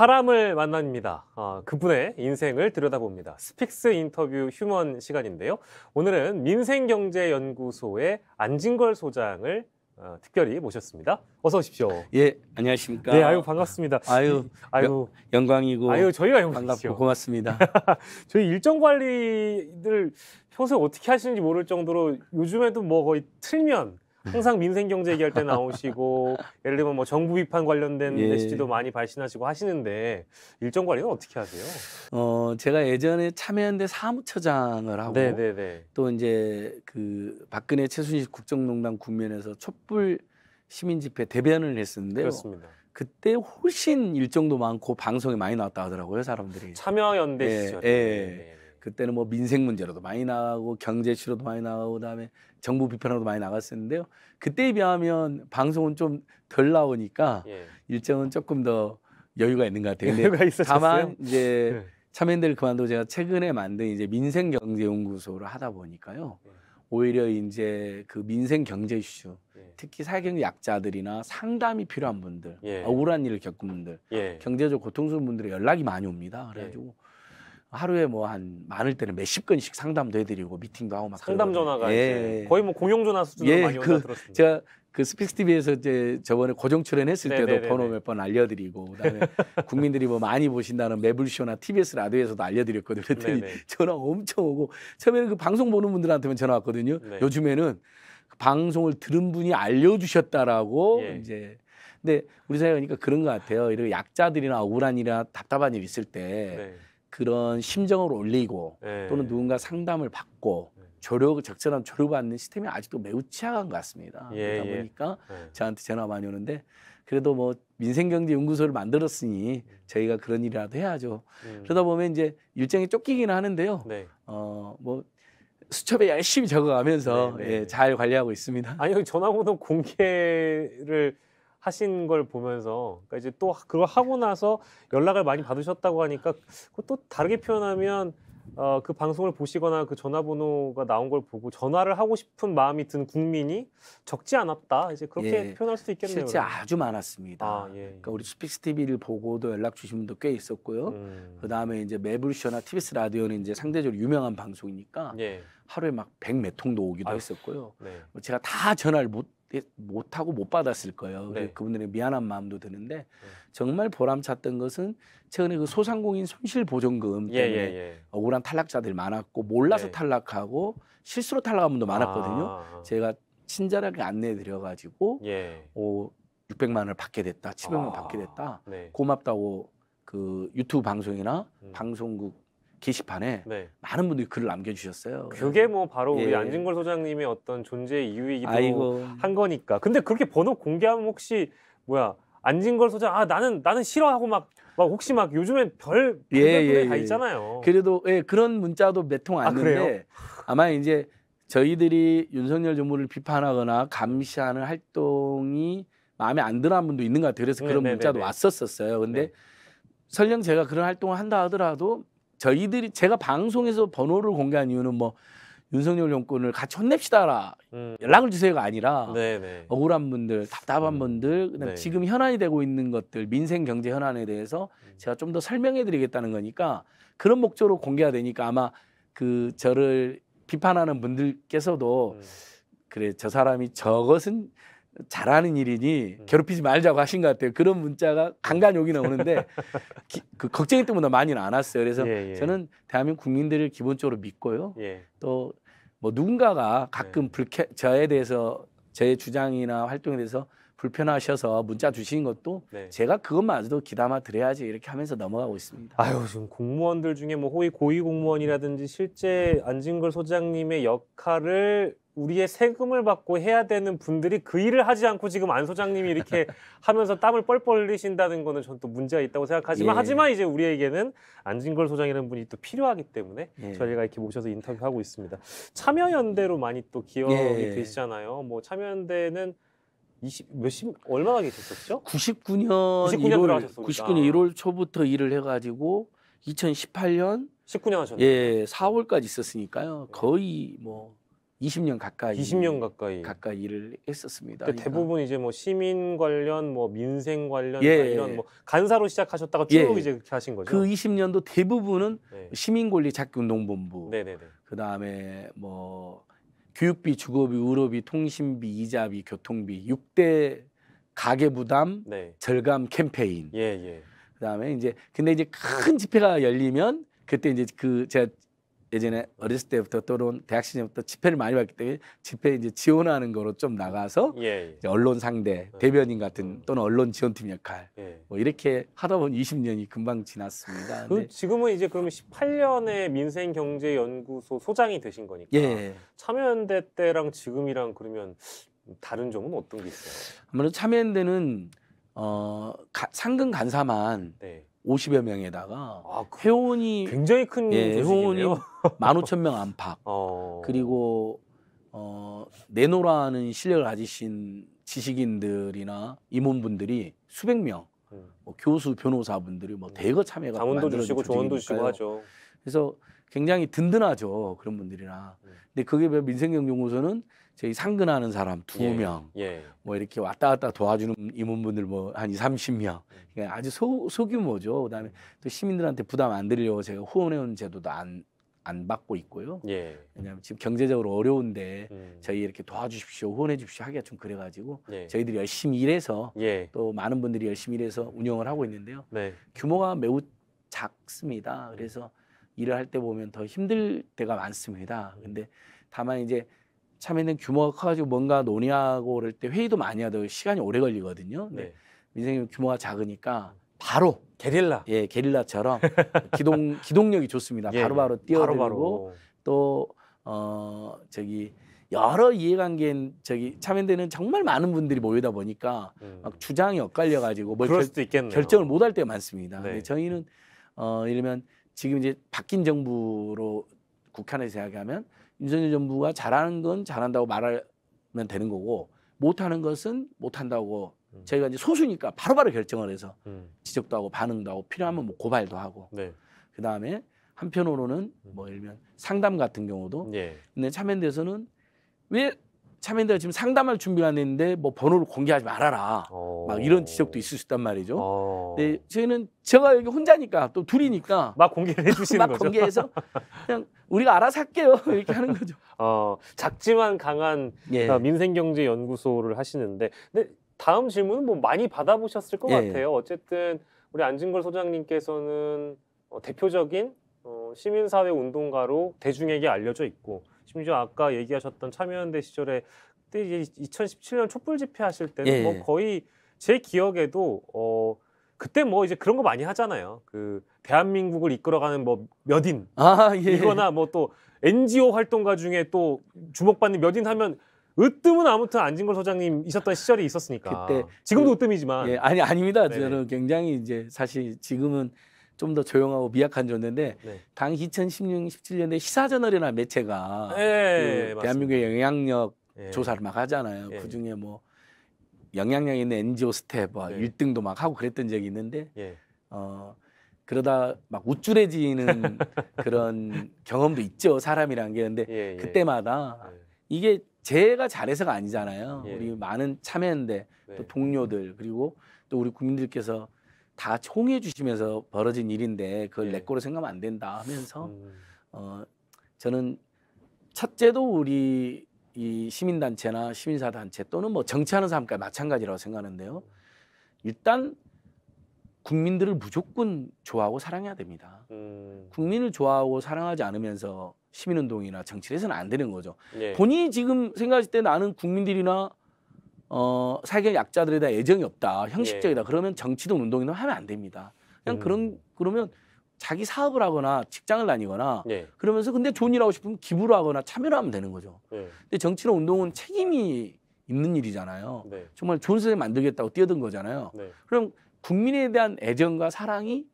사람을 만납니다. 어, 그분의 인생을 들여다봅니다. 스픽스 인터뷰 휴먼 시간인데요. 오늘은 민생경제연구소의 안진걸 소장을 어, 특별히 모셨습니다. 어서 오십시오. 예, 안녕하십니까. 네, 아유 반갑습니다. 아유, 아유 여, 영광이고. 아유 저희가 영광이죠. 고맙습니다. 저희 일정 관리들 평소에 어떻게 하시는지 모를 정도로 요즘에도 뭐 거의 틀면 항상 민생 경제 얘기할 때 나오시고 예를 들면 뭐 정부 비판 관련된 예. 메시지도 많이 발신하시고 하시는데 일정 관리는 어떻게 하세요? 어 제가 예전에 참여연대 사무처장을 하고 네네네. 네, 네. 또 이제 그 박근혜 최순실 국정농단 국면에서 촛불 시민 집회 대변을 했었는데요. 그렇습니다. 그때 훨씬 일정도 많고 방송에 많이 나왔다 하더라고요 사람들이 참여연대 예, 시절. 예, 예. 네. 네 그때는 뭐 민생 문제로도 많이 나가고 경제 치료도 많이 나가고 그다음에 정부 비판으로도 많이 나갔었는데요. 그때에 비하면 방송은 좀 덜 나오니까 예. 일정은 조금 더 여유가 있는 것 같아요. 여유가 있었어요. 다만 이제 네. 참여인들 그만두고 제가 최근에 만든 이제 민생 경제 연구소를 하다 보니까요. 예. 오히려 이제 그 민생 경제 이슈 예. 특히 사회경제 약자들이나 상담이 필요한 분들 예. 억울한 일을 겪은 분들 예. 경제적 고통스러운 분들의 연락이 많이 옵니다 예. 그래가지고 예. 하루에 뭐 한 많을 때는 몇십 건씩 상담도 해드리고 미팅도 하고 막 상담 전화가 예. 거의 뭐 공용 전화 수준으로 예, 많이 온다 그, 들었습니다. 제가 그 그스피스 TV에서 이제 저번에 고정 출연했을 때도 네네네네. 번호 몇 번 알려드리고 그다음에 국민들이 뭐 많이 보신다는 매블쇼나 TBS 라디오에서도 알려드렸거든요. 그랬더니 네네. 전화 엄청 오고 처음에는 그 방송 보는 분들한테만 전화 왔거든요. 네. 요즘에는 그 방송을 들은 분이 알려주셨다라고 예. 이제 근데 우리 사회가 그러니까 그런 것 같아요. 이런 약자들이나 억울한 일이나 답답한 일 있을 때. 네. 그런 심정을 올리고 네. 또는 누군가 상담을 받고 예. 조력 적절한 조력받는 시스템이 아직도 매우 취약한 것 같습니다. 예, 그러다 예. 보니까 예. 저한테 전화 많이 오는데 그래도 뭐 민생경제연구소를 만들었으니 음. 저희가 그런 일이라도 해야죠. 음. 그러다 보면 이제 일정에 쫓기기는 하는데요. 네. 어뭐 수첩에 열심히 적어가면서 네, 네. 예, 네. 잘 관리하고 있습니다. 아니 전화번호 공개를 하신 걸 보면서 그러니까 이제 또 그걸 하고 나서 연락을 많이 받으셨다고 하니까 또 다르게 표현하면 어, 그 방송을 보시거나 그 전화번호가 나온 걸 보고 전화를 하고 싶은 마음이 든 국민이 적지 않았다. 이제 그렇게 예, 표현할 수도 있겠네요. 실제 그러면. 아주 많았습니다. 아, 예, 예. 그러니까 우리 스픽스 TV를 보고도 연락 주신 분도 꽤 있었고요. 음. 그 다음에 이제 매블쇼나 TBS 라디오는 이제 상대적으로 유명한 방송이니까 예. 하루에 막 백 몇 통도 오기도 아유, 했었고요. 네. 뭐 제가 다 전화를 못 못하고 못 받았을 거예요. 네. 그분들의 미안한 마음도 드는데 네. 정말 보람찼던 것은 최근에 그 소상공인 손실보증금 예, 때문에 예, 예, 예. 억울한 탈락자들이 많았고 몰라서 네. 탈락하고 실수로 탈락한 분도 많았거든요. 아. 아. 제가 친절하게 안내해 드려가지고 예. 오, 600만 원을 받게 됐다, 700만 원 아. 받게 됐다, 네. 고맙다고 그 유튜브 방송이나 음. 방송국 게시판에 네. 많은 분들이 글을 남겨주셨어요. 그게 뭐 바로 우리 예. 안진걸 소장님의 어떤 존재 이유이기도 아이고. 한 거니까. 근데 그렇게 번호 공개하면 혹시 뭐야 안진걸 소장 아 나는 나는 싫어하고 막. 막 혹시 막 요즘엔 별 예, 예, 다 예. 있잖아요. 그래도 예, 그런 문자도 몇통 아, 왔는데 아, 아마 이제 저희들이 윤석열 정부를 비판하거나 감시하는 활동이 마음에 안 드는 분도 있는 것 같아요. 그래서 네, 그런 네네 네, 문자도 네. 왔었었어요. 근데 네. 설령 제가 그런 활동을 한다 하더라도 저희들이 제가 방송에서 번호를 공개한 이유는 뭐 윤석열 정권을 같이 혼냅시다라 음. 연락을 주세요가 아니라 네네. 네. 억울한 분들 답답한 음. 분들 그다음 네. 지금 현안이 되고 있는 것들 민생 경제 현안에 대해서 음. 제가 좀 더 설명해 드리겠다는 거니까 그런 목적으로 공개가 되니까 아마 그 저를 비판하는 분들께서도 음. 그래 저 사람이 저것은 잘하는 일이니 음. 괴롭히지 말자고 하신 것 같아요. 그런 문자가 음. 간간 여기 나오는데 기, 그 걱정이 때문에 많이는 안 왔어요. 그래서 예, 예. 저는 대한민국 국민들을 기본적으로 믿고요. 예. 또뭐 누군가가 가끔 예. 불쾌 저에 대해서 제 주장이나 활동에 대해서 불편하셔서 문자 주신 것도 네. 제가 그것만으로도 기담아 드려야지 이렇게 하면서 넘어가고 있습니다. 아유 지금 공무원들 중에 뭐 호위 고위 공무원이라든지 실제 안진걸 소장님의 역할을 우리의 세금을 받고 해야 되는 분들이 그 일을 하지 않고 지금 안 소장님이 이렇게 하면서 땀을 뻘뻘 흘리신다는 거는 전또 문제가 있다고 생각하지만 예. 하지만 이제 우리에게는 안진걸 소장이라는 분이 또 필요하기 때문에 예. 저희가 이렇게 모셔서 인터뷰하고 있습니다. 참여연대로 많이 또 기억이 예. 되시잖아요. 뭐 참여연대는 20, 몇십 얼마나 계셨었죠? 99년 99년 1월 99년 1월 초부터 일을 해가지고 2018년 19년 하셨네요. 예 4월까지 있었으니까요. 네. 거의 뭐 20년 가까이 20년 가까이 가까이 일을 했었습니다. 그러니까, 그러니까 대부분 이제 뭐 시민 관련, 뭐 민생 관련 예. 이런 예. 뭐 간사로 시작하셨다가 쭉 예. 예. 이제 그렇게 하신 거죠. 그 20년도 대부분은 네. 시민권리 찾기 운동본부. 네, 네, 네. 그 다음에 뭐 교육비, 주거비, 의료비, 통신비, 이자비, 교통비, 6대 가계 부담 네. 절감 캠페인. 예, 예. 그다음에 이제 근데 이제 큰 집회가 열리면 그때 이제 그 제가 예전에 어렸을 때부터 또는 대학 시절부터 집회를 많이 봤기 때문에 집회 이제 지원하는 거로 좀 나가서 예, 예. 언론 상대 음. 대변인 같은 또는 언론 지원팀 역할 예. 뭐 이렇게 하다 보면 20년이 금방 지났습니다. 그 지금은 이제 그러면 18년에 민생경제연구소 소장이 되신 거니까 예. 참여연대 때랑 지금이랑 그러면 다른 점은 어떤 게 있어요? 아무래도 참여연대는 어 가, 상근 간사만 네. 50여 명에다가 아, 그, 회원이 굉장히 큰 예, 회원이 15,000명 안팎 어... 그리고 어, 내노라는 실력을 가지신 지식인들이나 임원분들이 수백 명뭐 음. 교수 변호사분들이 뭐 음. 대거 참여가 자문도 주고 조언도 주시고 하죠. 그래서 굉장히 든든하죠. 그런 분들이나. 음. 근데 그게 왜 민생경연구소는 제 저희 상근하는 사람 두 예, 명, 예, 뭐 이렇게 왔다 갔다 도와주는 임원분들 뭐한 2, 3 0명 음. 그러니까 아주 소, 소규모죠. 그다음에 음. 또 시민들한테 부담 안 드리려고 제가 후원해온 제도도 안, 안 받고 있고요. 예. 왜냐하면 지금 경제적으로 어려운데 음. 저희 이렇게 도와주십시오, 후원해 주십시오 하기가 좀 그래가지고 예. 저희들이 열심히 일해서 예. 또 많은 분들이 열심히 일해서 운영을 하고 있는데요. 네. 규모가 매우 작습니다. 그래서 일을 할 때 보면 더 힘들 때가 많습니다. 근데 다만 이제 참여는 규모가 커가지고 뭔가 논의하고 그럴 때 회의도 많이 하도 시간이 오래 걸리거든요. 네. 민생이 규모가 작으니까 바로 게릴라 예 게릴라처럼 기동 기동력이 좋습니다. 예, 예. 바로바로 예, 뛰어들고 바로 또어 저기 여러 이해관계인 저기 참여되는 정말 많은 분들이 모이다 보니까 음. 막 주장이 엇갈려 가지고 뭘 결, 결정을 못 할 때가 많습니다. 네. 근데 저희는 어 이러면 지금 이제 바뀐 정부로 국한에서 생각하면 윤석열 정부가 잘하는 건 잘한다고 말하면 되는 거고 못하는 것은 못한다고 음. 저희가 이제 소수니까 바로바로 바로 결정을 해서 음. 지적도 하고 반응도 하고 필요하면 뭐 고발도 하고 네. 그 다음에 한편으로는 뭐 예를 들면 상담 같은 경우도 네. 근데 참여연대에서는 왜 참여인들 지금 상담할 준비가 안했는데뭐 번호를 공개하지 말아라. 어. 막 이런 지적도 어. 있을 수 있단 말이죠. 어. 네, 저희는 제가 여기 혼자니까 또 둘이니까 막 공개를 해주시는 거죠. 막 공개해서 그냥 우리가 알아서 할게요 이렇게 하는 거죠. 어, 작지만 강한 예. 어, 민생경제연구소를 하시는데 근데 다음 질문은 뭐 많이 받아보셨을 것 예. 같아요. 어쨌든 우리 안진걸 소장님께서는 어, 대표적인 어, 시민사회 운동가로 대중에게 알려져 있고 심지어 아까 얘기하셨던 참여연대 시절에 그때 이제 2017년 촛불 집회 하실 때는 예. 뭐 예. 거의 제 기억에도 어 그때 뭐 이제 그런 거 많이 하잖아요. 그 대한민국을 이끌어가는 뭐 몇인 아, 예. 이거나 뭐 또 NGO 활동가 중에 또 주목받는 몇인 하면 으뜸은 아무튼 안진걸 소장님 있었던 시절이 있었으니까. 그때 지금도 그, 으뜸이지만. 예, 아니 아닙니다. 네네. 저는 굉장히 이제 사실 지금은 좀더 조용하고 미약한 존재인데 네. 당시 2016, 17년에 시사저널이나 매체가 네, 그 대한민국의 영향력 네. 조사를 막 하잖아요. 예. 그 중에 뭐 영향력 있는 NGO 스텝 뭐 1등도 막 하고 그랬던 적이 있는데 어, 그러다 막 우쭐해지는 그런 경험도 있죠. 사람이란 게 근데 예, 그때마다 이게 제가 잘해서가 아니잖아요. 예. 우리 많은 참여연대 네. 또 동료들 그리고 또 우리 국민들께서 다 총해 주시면서 벌어진 일인데 그걸 네. 내 거로 생각하면 안 된다 하면서 음. 어 저는 첫째도 우리 이 시민단체나 시민사 단체 또는 뭐 정치하는 사람과 마찬가지라고 생각하는데요. 일단 국민들을 무조건 좋아하고 사랑해야 됩니다. 음. 국민을 좋아하고 사랑하지 않으면서 시민운동이나 정치를 해서는 안 되는 거죠. 네. 본인이 지금 생각하실 때 나는 국민들이나 어, 사회적 약자들에 대한 애정이 없다, 형식적이다. 예. 그러면 정치든 운동이든 하면 안 됩니다. 그냥 음. 그런 그러면 자기 사업을 하거나 직장을 다니거나 예. 그러면서 근데 좋은 일 하고 싶으면 기부를 하거나 참여를 하면 되는 거죠. 예. 근데 정치나 운동은 책임이 있는 일이잖아요. 네. 정말 좋은 세상 만들겠다고 뛰어든 거잖아요. 네. 그럼 국민에 대한 애정과 사랑이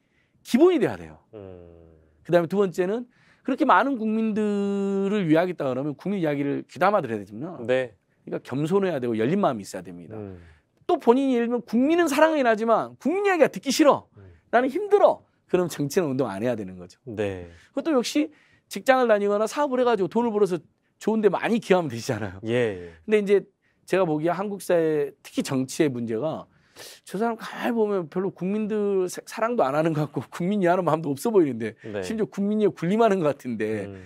기본이 돼야 돼요. 음. 그다음에 두 번째는 그렇게 많은 국민들을 위하겠다 그러면 국민 이야기를 귀담아 들어야 되지만 네. 그러니까 겸손해야 되고 열린 마음이 있어야 됩니다. 음. 또 본인이 예를 들면 국민은 사랑하긴 하지만 국민 이야기가 듣기 싫어. 음. 나는 힘들어. 그럼 정치는 운동 안 해야 되는 거죠. 네. 그것도 역시 직장을 다니거나 사업을 해가지고 돈을 벌어서 좋은데 많이 기여하면 되시잖아요. 예. 근데 이제 제가 보기에 한국 사회 특히 정치의 문제가 저 사람 가만히 보면 별로 국민들 사랑도 안 하는 것 같고 국민 이하는 마음도 없어 보이는데 네. 심지어 국민이 군림하는 것 같은데 음.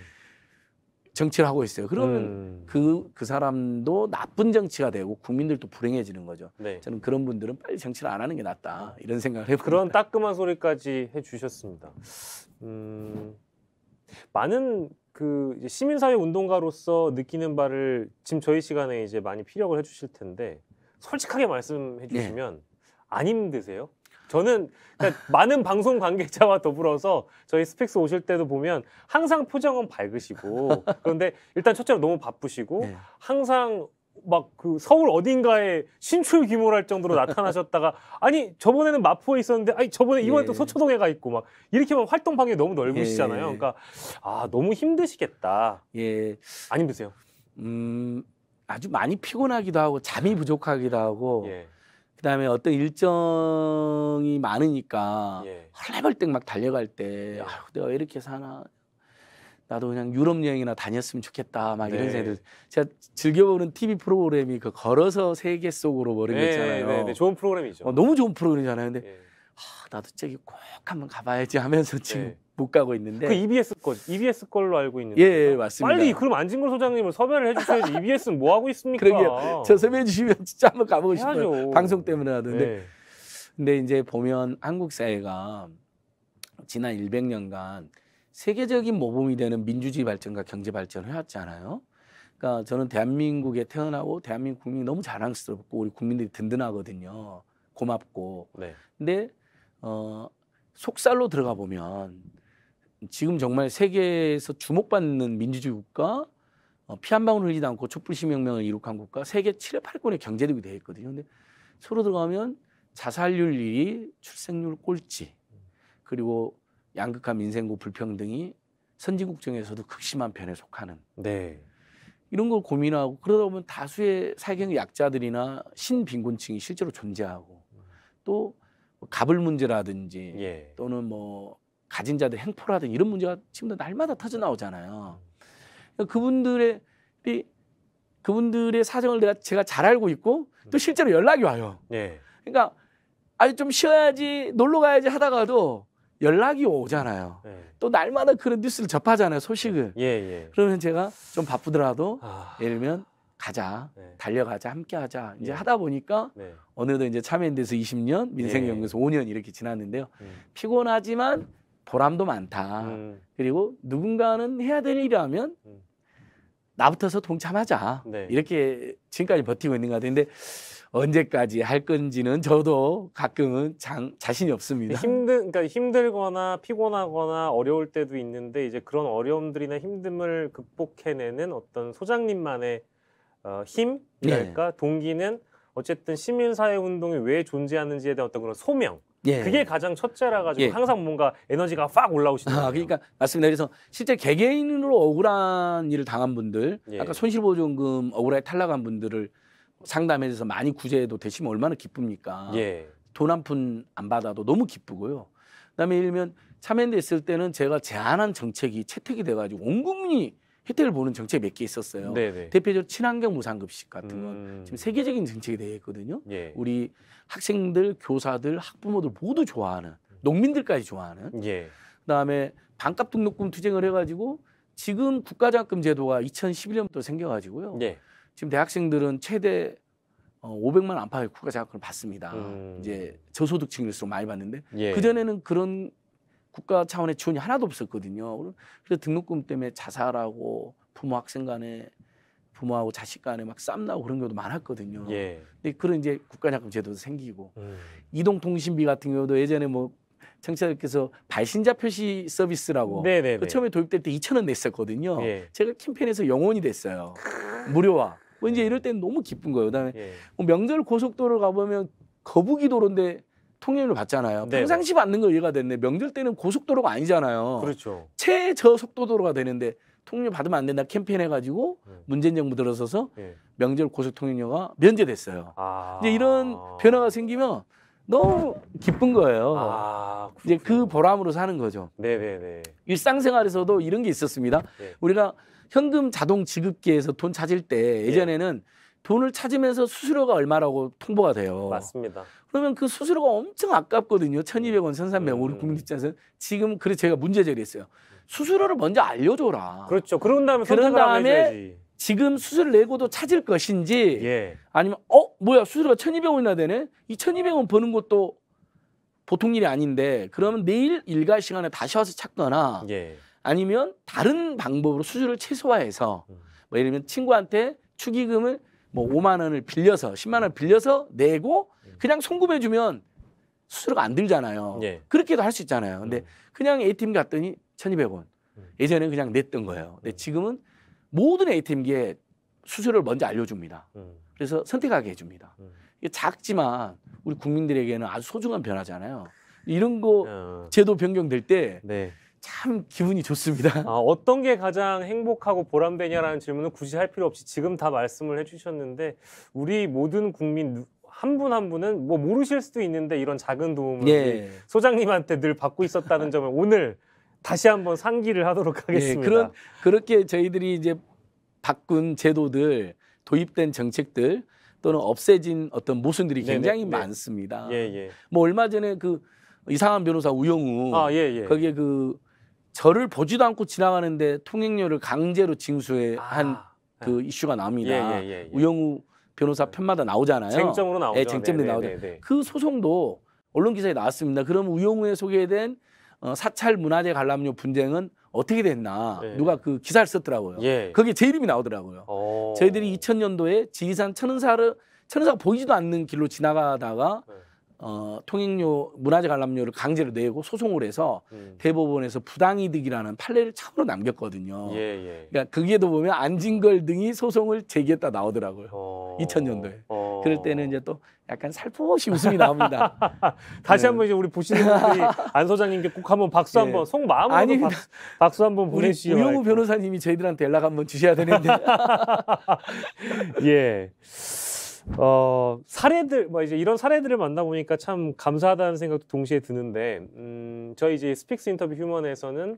정치를 하고 있어요. 그러면 그그 음. 그, 그 사람도 나쁜 정치가 되고 국민들도 불행해지는 거죠. 네. 저는 그런 분들은 빨리 정치를 안 하는 게 낫다 이런 생각을 해봅 그런 따끔한 소리까지 해주셨습니다. 음, 많은 그 시민사회 운동가로서 느끼는 바를 지금 저희 시간에 이제 많이 피력을 해주실 텐데 솔직하게 말씀해 네. 주시면 네. 안 힘드세요? 저는 그러니까 많은 방송 관계자와 더불어서 저희 스펙스 오실 때도 보면 항상 표정은 밝으시고 그런데 일단 첫째로 너무 바쁘시고 네. 항상 막 그 서울 어딘가에 신출귀몰할 정도로 나타나셨다가 아니 저번에는 마포에 있었는데 아니 저번에 이번에 예. 또서초동에가 있고 막 이렇게 막 활동 방이 너무 넓으시잖아요. 예. 그러니까 아 너무 힘드시겠다. 예. 안 힘드세요? 음 아주 많이 피곤하기도 하고 잠이 부족하기도 하고 예. 그다음에 어떤 일정이 많으니까 예. 헐레벌떡 막 달려갈 때 예. 아유 내가 왜 이렇게 사나 나도 그냥 유럽 여행이나 다녔으면 좋겠다 막 네. 이런 생각들 제가 즐겨보는 TV 프로그램이 그 걸어서 세계 속으로 뭐 이런 거 있잖아요. 네, 네, 네. 좋은 프로그램이죠. 어, 너무 좋은 프로그램이잖아요. 근데 예. 아, 나도 저기 꼭 한번 가봐야지 하면서 네. 지금 네. 못 가고 있는데 그 EBS 거 EBS 걸로 알고 있는데 예, 예 맞습니다. 빨리 그럼 안진걸 소장님을 섭외를 해주셔야지 EBS는 뭐 하고 있습니까? 그러게요. 저 섭외해 주시면 진짜 한번 가보고 해야죠. 싶어요. 방송 때문에 하던데 네. 근데 이제 보면 한국 사회가 지난 100년간 세계적인 모범이 되는 민주주의 발전과 경제 발전을 해왔잖아요. 그러니까 저는 대한민국에 태어나고 대한민국 국민이 너무 자랑스럽고 우리 국민들이 든든하거든요. 고맙고. 네. 근데 어, 속살로 들어가 보면 지금 정말 세계에서 주목받는 민주주의 국가 어, 피 한 방울 흘리지 않고 촛불 시명명을 이룩한 국가 세계 7회 8권의 경제력이 되어 있거든요. 근데 서로 들어가면 자살률 1위, 출생률 꼴찌, 그리고 양극화 민생고 불평등이 선진국 중에서도 극심한 편에 속하는 네. 이런 걸 고민하고 그러다 보면 다수의 사회경 약자들이나 신빈곤층이 실제로 존재하고 또 갑을 문제라든지 예. 또는 뭐 가진 자들 행포라든지 이런 문제가 지금도 날마다 터져 나오잖아요. 그러니까 그분들의 그분들의 사정을 내가 제가 잘 알고 있고 또 음. 실제로 연락이 와요. 예. 그러니까 아니 좀 쉬어야지 놀러 가야지 하다가도 연락이 오잖아요. 예. 또 날마다 그런 뉴스를 접하잖아요, 소식을. 예, 예. 그러면 제가 좀 바쁘더라도 아... 예를 들면 가자, 네. 달려가자, 함께하자 이제 네. 하다 보니까 네. 어느덧 이제 참여연대에서 20년, 민생연구소서 5년 이렇게 지났는데요. 음. 피곤하지만 보람도 많다. 음. 그리고 누군가는 해야 될 일이라면 음. 나부터서 동참하자. 네. 이렇게 지금까지 버티고 있는 것 같은데 언제까지 할 건지는 저도 가끔은 장, 자신이 없습니다. 힘든, 그러니까 힘들거나 피곤하거나 어려울 때도 있는데 이제 그런 어려움들이나 힘듦을 극복해내는 어떤 소장님만의 어, 힘이랄까 그러니까 예. 동기는 어쨌든 시민사회 운동이 왜 존재하는지에 대한 어떤 그런 소명 예. 그게 가장 첫째라 가지고 예. 항상 뭔가 에너지가 확 올라오시는 아, 그러니까 맞습니다. 그래서 실제 개개인으로 억울한 일을 당한 분들, 예. 아까 손실보증금 억울하게 탈락한 분들을 상담해서 많이 구제도 해 되시면 얼마나 기쁩니까? 예. 돈한 푼 안 받아도 너무 기쁘고요. 그다음에 예 일면 참여연대 있을 때는 제가 제안한 정책이 채택이 돼가지고 온 국민이 혜택을 보는 정책이 몇 개 있었어요. 네네. 대표적으로 친환경 무상급식 같은 건 음. 지금 세계적인 정책이 되어 있거든요. 예. 우리 학생들, 교사들, 학부모들 모두 좋아하는 농민들까지 좋아하는. 예. 그다음에 반값 등록금 투쟁을 해가지고 지금 국가장학금 제도가 2011년부터 생겨가지고요. 예. 지금 대학생들은 최대 500만 어, 안팎의 국가장학금을 받습니다. 음. 이제 저소득층일수록 많이 받는데 예. 그 전에는 그런 국가 차원의 지원이 하나도 없었거든요. 그래서 등록금 때문에 자살하고 부모 학생 간에 부모하고 자식 간에 막 쌈나고 그런 경우도 많았거든요. 예. 근데 그런 이제 국가장금 제도도 생기고 음. 이동통신비 같은 경우도 예전에 뭐 청취자들께서 발신자 표시 서비스라고 네, 네, 그 네. 처음에 도입될 때 2천 원 냈었거든요. 예. 제가 캠페인에서 영원이 됐어요. 무료화. 뭐 이제 음. 이럴 때는 너무 기쁜 거예요. 그다음에 예. 뭐 명절 고속도로 가보면 거북이 도로인데 통행료 받잖아요. 네, 네 평상시 받는 걸 이해가 됐네. 명절 때는 고속도로가 아니잖아요. 그렇죠. 최저 속도도로가 되는데 통행료 받으면 안 된다 캠페인 해가지고 네. 문재인 정부 들어서서 네. 명절 고속 통행료가 면제됐어요. 아... 이제 이런 변화가 생기면 너무 기쁜 거예요. 아, 이제 그 보람으로 사는 거죠. 네네네. 네, 네. 일상생활에서도 이런 게 있었습니다. 네. 우리가 현금 자동 지급기에서 돈 찾을 때 예전에는 돈을 찾으면서 수수료가 얼마라고 통보가 돼요. 맞습니다. 그러면 그 수수료가 엄청 아깝거든요. 1 2 0 0원1 3 0 0원 우리 음. 국민 입장에서는 지금 그래 제가 문제 제기했어요. 수수료를 먼저 알려줘라. 그렇죠. 그런 다음에 그런 다음에 지금 수수료 내고도 찾을 것인지 예. 아니면 어 뭐야 수수료가 1 2 0 0 원이나 되네. 이1 2 0 0원 버는 것도 보통 일이 아닌데 그러면 내일 일과 시간에 다시 와서 찾거나 예. 아니면 다른 방법으로 수수료를 최소화해서 음. 뭐 예를 들면 친구한테 축의금을 뭐 5만 원을 빌려서 10만 원을 빌려서 내고 그냥 송금해 주면 수수료가 안 들잖아요. 예. 그렇게도 할 수 있잖아요. 근데 음. 그냥 ATM 갔더니 1,200원. 음. 예전에는 그냥 냈던 거예요. 근데 음. 지금은 모든 ATM기에 수수료를 먼저 알려줍니다. 음. 그래서 선택하게 해줍니다. 이게 작지만 우리 국민들에게는 아주 소중한 변화잖아요. 이런 거 어. 제도 변경될 때 네. 참 기분이 좋습니다. 아, 어떤 게 가장 행복하고 보람되냐라는 질문을 굳이 할 필요 없이 지금 다 말씀을 해주셨는데 우리 모든 국민 한 분 한 분은 뭐 모르실 수도 있는데 이런 작은 도움을 예. 소장님한테 늘 받고 있었다는 점을 오늘 다시 한번 상기를 하도록 예, 하겠습니다. 예, 그런 그렇게 저희들이 이제 바꾼 제도들 도입된 정책들 또는 없애진 어떤 모순들이 굉장히 네네, 많습니다. 예, 예. 뭐 얼마 전에 그 이상한 변호사 우영우 아, 예, 예. 거기에 그 저를 보지도 않고 지나가는데 통행료를 강제로 징수한 아, 네. 그 이슈가 나옵니다. 예, 예, 예, 예. 우영우 변호사 네. 편마다 나오잖아요. 쟁점으로 나오죠. 예, 쟁점이 네, 나오죠. 그 소송도 언론 기사에 나왔습니다. 그럼 우영우에 소개된 어, 사찰 문화재 관람료 분쟁은 어떻게 됐나 예. 누가 그 기사를 썼더라고요. 예. 거기에 제 이름이 나오더라고요. 오. 어. 저희들이 2000년도에 지리산 천은사를 천은사가 보이지도 않는 길로 지나가다가 예. 어, 통행료 문화재 관람료를 강제로 내고 소송을 해서 음. 대법원에서 부당이득이라는 판례를 참으로 남겼거든요. 예, 예. 그러니까 거기에도 보면 안진걸 등이 소송을 제기했다 나오더라고요. 어... 2000년도에. 어... 그럴 때는 이제 또 약간 살포시 웃음이 나옵니다. 다시 네. 한번 이제 우리 보시는 분들이 안 소장님께 꼭 한번 박수 예. 한번 속 마음으로 박, 박수 한번 보내시죠. 우리 우영우 변호사님이 저희들한테 연락 한번 주셔야 되는데. 예. 어, 사례들, 뭐 이제 이런 사례들을 만나보니까 참 감사하다는 생각도 동시에 드는데, 음, 저희 이제 스픽스 인터뷰 휴먼에서는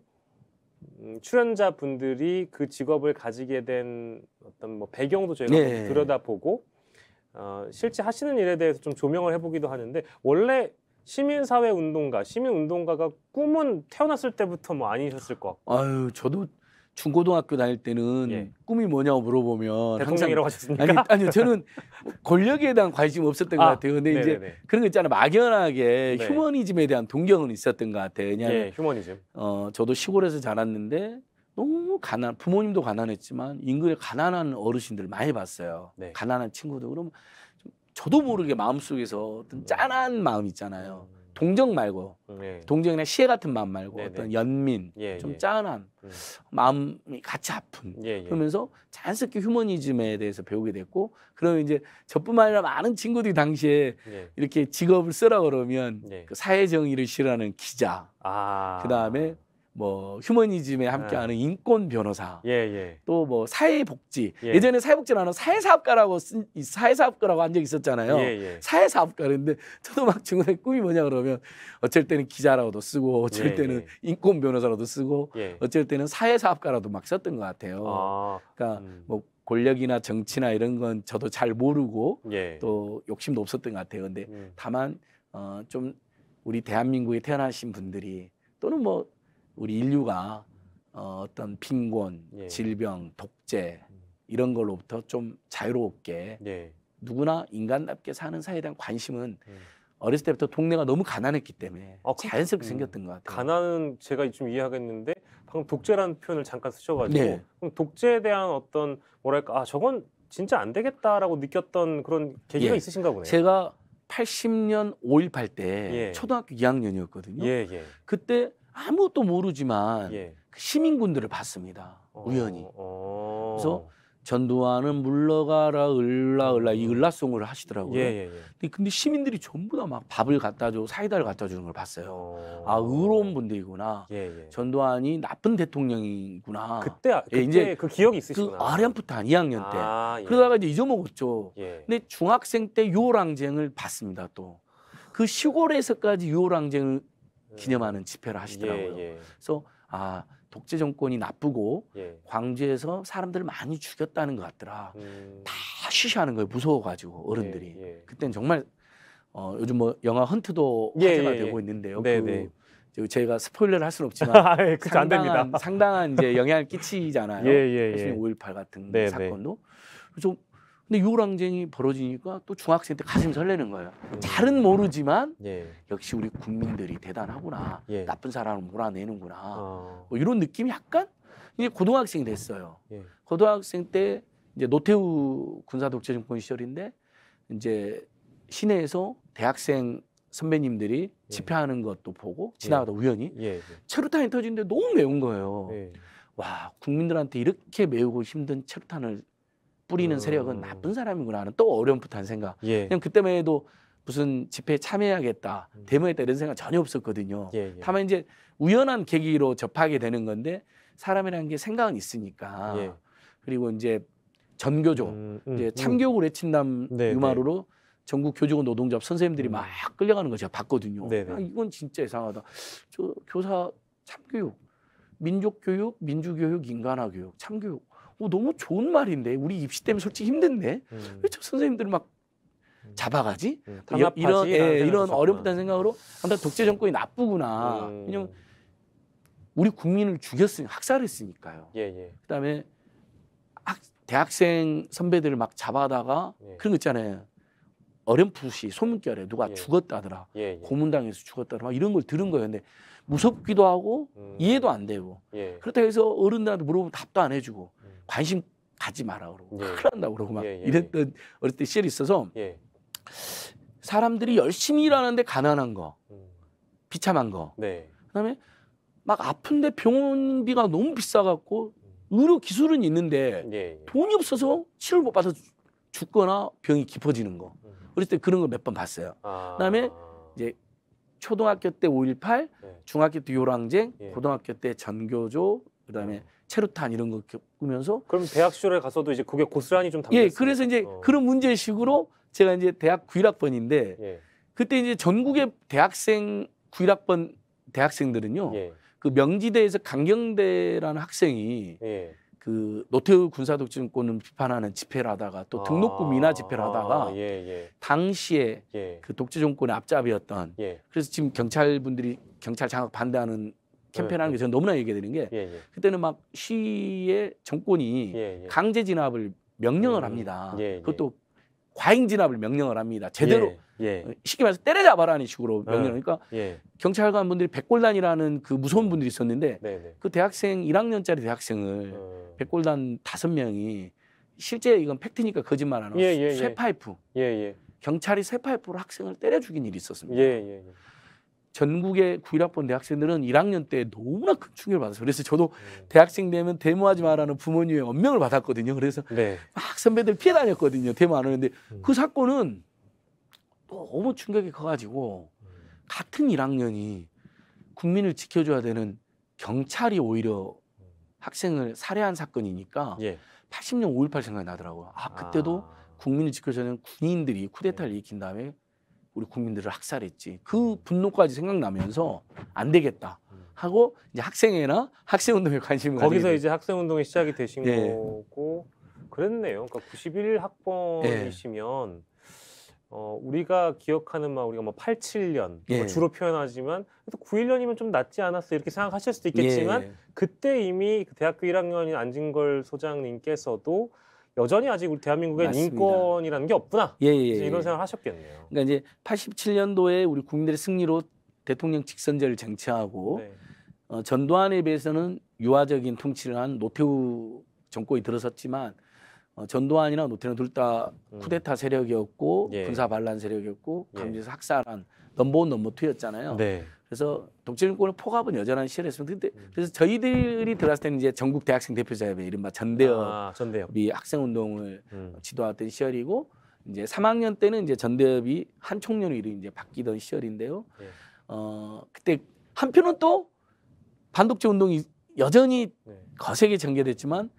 음, 출연자 분들이 그 직업을 가지게 된 어떤 뭐 배경도 저희가 네. 들여다보고, 어, 실제 하시는 일에 대해서 좀 조명을 해보기도 하는데, 원래 시민사회 운동가, 시민 운동가가 꿈은 태어났을 때부터 뭐 아니셨을 것 같고. 아유, 저도 중고등학교 다닐 때는 예. 꿈이 뭐냐고 물어보면 대통령이라고 항상 하셨습니까? 아니 아니요 저는 권력에 대한 관심 없었던 아, 것 같아요. 근데 네네네. 이제 그런 거 있잖아요. 막연하게 네. 휴머니즘에 대한 동경은 있었던 것 같아요. 그냥 예, 휴머니즘. 어 저도 시골에서 자랐는데 너무 가난 부모님도 가난했지만 인근에 가난한 어르신들 많이 봤어요. 네. 가난한 친구들 그럼 저도 모르게 마음속에서 어떤 음. 짠한 마음 있잖아요. 음. 동정 말고 네. 동정이나 시혜 같은 마음 말고 네네. 어떤 연민, 예, 좀 예. 짠한 음. 마음이 같이 아픈 예, 예. 그러면서 자연스럽게 휴머니즘에 대해서 배우게 됐고 그러면 이제 저뿐만 아니라 많은 친구들이 당시에 예. 이렇게 직업을 쓰라 그러면 그 사회 정의를 싫어하는 기자, 아. 그 다음에 뭐 휴머니즘에 함께하는 네. 인권 변호사, 예, 예. 또뭐 사회복지. 예. 전에 사회복지라는 사회사업가라고 쓴 사회사업가라고 한적 있었잖아요. 예, 예. 사회사업가인데 저도 막 중간에 꿈이 뭐냐 그러면 어쩔 때는 기자라고도 쓰고 어쩔 예, 때는 예. 인권 변호사라도 쓰고 예. 어쩔 때는 사회사업가라도 막 썼던 것 같아요. 아, 그러니까 음. 뭐 권력이나 정치나 이런 건 저도 잘 모르고 또 욕심도 없었던 것 같아요. 근데 음. 다만 어, 좀 우리 대한민국에 태어나신 분들이 또는 뭐 우리 인류가 어, 어떤 빈곤, 예. 질병, 독재 음. 이런 걸로부터 좀 자유롭게 예. 누구나 인간답게 사는 사회에 대한 관심은 음. 어렸을 때부터 동네가 너무 가난했기 때문에 아, 그 자연스럽게 음. 생겼던 것 같아요. 가난은 제가 좀 이해하겠는데 방금 독재라는 표현을 잠깐 쓰셔가지고 네. 그럼 독재에 대한 어떤 뭐랄까 아 저건 진짜 안 되겠다라고 느꼈던 그런 계기가 예. 있으신가 보네요. 제가 80년 5.18때 예. 초등학교 2학년이었거든요. 예, 예, 그때 아무것도 모르지만 예. 그 시민군들을 봤습니다. 어, 우연히. 어. 그래서 전두환은 물러가라 을라 을라 이 을라송을 하시더라고요. 예, 예, 예. 근데 시민들이 전부 다 막 밥을 갖다 주고 사이다를 갖다 주는 걸 봤어요. 어. 아 의로운 분들이구나. 예, 예. 전두환이 나쁜 대통령이구나. 그때, 그때 이제 그 기억이 있으시구나. 그 아리안프탄 2학년 때. 아, 그러다가 이제 잊어먹었죠. 근데 중학생 때 유월항쟁을 봤습니다 또. 그 시골에서까지 유월항쟁을 예. 기념하는 집회를 하시더라고요. 예, 예. 그래서 아 독재 정권이 나쁘고 예. 광주에서 사람들을 많이 죽였다는 것 같더라. 음. 다 쉬쉬하는 거예요. 무서워가지고 어른들이. 예, 예. 그땐 정말 어, 요즘 뭐 영화 헌트도 예, 화제가 예, 예, 되고 있는데요. 네, 그 네. 제가 스포일러를 할 수는 없지만 아, 예, 그쵸, 그렇죠. 상당한, 됩니다. 상당한 이제 영향을 끼치잖아요. 예, 예, 예. 5.18 같은 네, 네. 사건도. 좀 근데 요랑쟁이 벌어지니까 또 중학생 때가슴 설레는 거예요. 음. 잘은 모르지만 예. 역시 우리 국민들이 대단하구나. 예. 나쁜 사람을 몰아내는구나. 어. 뭐 이런 느낌이 약간 이제 고등학생이 됐어요. 예. 고등학생 때 이제 노태우 군사 독재 정권 시절인데 이제 시내에서 대학생 선배님들이 예. 집회하는 것도 보고 예. 지나가다 우연히 예, 체루탄이 터지는데 너무 매운 거예요. 와 국민들한테 이렇게 매우고 힘든 체루탄을 뿌리는 음. 세력은 나쁜 사람이구나 하는 또 어렴풋한 생각. 예. 그냥 그때만 해도 무슨 집회에 참여해야겠다, 음. 데모했다 이런 생각 전혀 없었거든요. 예, 예. 다만 이제 우연한 계기로 접하게 되는 건데 사람이라는 게 생각은 있으니까. 예. 그리고 이제 전교조, 음, 음, 이제 음. 참교구 레친남 네, 유마루로 네. 전국 교직원 노동자합 선생님들이 음. 막 끌려가는 거 제가 봤거든요. 네, 네, 아, 이건 진짜 이상하다. 저 교사 참교육, 민족교육, 민주교육, 인간화교육, 참교육. 어, 너무 좋은 말인데 우리 입시 때문에 솔직히 힘든데 음. 왜저 선생님들 막 음. 잡아가지? 음, 이런 이런, 예, 이런 어렵다는 생각으로 아무튼 독재 정권이 나쁘구나. 음. 왜냐면 우리 국민을 죽였으니 학살했으니까요. 예, 예. 그다음에 학, 대학생 선배들을 막 잡아다가 예. 그런 거 있잖아요. 어렴풋이 소문결에 누가 예. 죽었다더라. 예, 예. 고문당해서 죽었다더라. 막 이런 걸 들은 거였는데 무섭기도 하고 음. 이해도 안 되고 예. 그렇다고 해서 어른들한테 물어보면 답도 안 해주고 관심 가지 마라 그러고 예. 큰일 난다 그러고 막 예, 예, 예. 이랬던 어릴 때 시절이 있어서 예. 사람들이 열심히 일하는데 가난한 거 음. 비참한 거 네. 그다음에 막 아픈데 병원비가 너무 비싸갖고 음. 의료 기술은 있는데 예, 돈이 없어서 치료 못 받아서 죽거나 병이 깊어지는 거 음. 어릴 때 그런 거 몇 번 봤어요 아. 그다음에 이제 초등학교 때 5.18, 네. 중학교 때 요랑쟁, 고등학교 때 전교조, 그다음에 음. 체르탄 이런 거겪으면서 그럼 대학 시절에 가서도 이제 그게 고스란히 좀 담겨 예, 그래서 이제 어. 그런 문제식으로 제가 이제 대학 9일학번인데 예. 그때 이제 전국의 대학생 9일학번 대학생들은요. 예. 그 명지대에서 강경대라는 학생이 예. 그 노태우 군사독재정권을 비판하는 집회를 하다가 또 아, 등록금 인하 집회를 하다가 아, 예, 예. 당시에 예. 그 독재정권의 앞잡이였던 예. 그래서 지금 경찰분들이 경찰 장악 반대하는 캠페인하는 네, 게 저는 네. 너무나 얘기해 드는게 예, 예. 그때는 막 시의 정권이 예, 강제 진압을 명령을 음, 음. 합니다. 그것도 과잉 진압을 명령을 합니다. 제대로 쉽게 말해서 때려잡아라는 식으로 어, 명령하니까 경찰관 분들이 백골단이라는 그 무서운 분들이 있었는데 네, 그 대학생 1학년짜리 대학생을 어. 백골단 다섯 명이 실제 이건 팩트니까 거짓말 하는 쇠파이프 경찰이 쇠파이프로 학생을 때려 죽인 일이 있었습니다. 전국의 9.1학번 대학생들은 1학년 때 너무나 큰 충격을 받았어요. 그래서 저도 네. 대학생 되면 데모하지 마라는 부모님의 엄명을 받았거든요. 그래서 네. 막 선배들 피해 다녔거든요. 데모 안 하는데 음. 그 사건은 너무 충격이 커가지고 음. 같은 1학년이 국민을 지켜줘야 되는 경찰이 오히려 학생을 살해한 사건이니까 예. 80년 5.18 생각이 나더라고요. 아, 그때도 아. 국민을 지켜주는 군인들이 쿠데타를 예. 일으킨 다음에 우리 국민들을 학살했지. 그 분노까지 생각나면서 안 되겠다 하고 이제 학생회나 학생운동에 관심을 거기서 이제 학생운동이 시작이 되신 예. 거고 그랬네요. 그러니까 91학번이시면 예. 어, 우리가 기억하는 막 우리가 뭐 87년 뭐 예. 뭐 주로 표현하지만 또 91년이면 좀 낫지 않았어 이렇게 생각하실 수도 있겠지만 예. 그때 이미 그 대학교 1학년인 안진걸 소장님께서도 여전히 아직 우리 대한민국에 인권이라는 게 없구나. 예, 예, 예. 이런 예. 생각을 하셨겠네요. 그러니까 이제 87년도에 우리 국민들의 승리로 대통령 직선제를 쟁취하고 네. 어, 전두환에 비해서는 유화적인 통치를 한 노태우 정권이 들어섰지만 어, 전두환이나 노태우 둘다 음. 쿠데타 세력이었고 예. 군사 반란 세력이었고 강제에서 예. 학살한 넘버원 넘버투였잖아요. 네. 그래서 독재정권을 포갑은 여전한 시절이었습니다. 근데 음. 그래서 저희들이 들어왔을 때는 이제 전국 대학생 대표자협회 이른바 전대협이 아, 전대협. 학생운동을 음. 지도하던 시절이고 이제 3학년 때는 이제 전대협이 한총련으로 이제 바뀌던 시절인데요. 네. 어 그때 한편은 또 반독재 운동이 여전히 네. 거세게 전개됐지만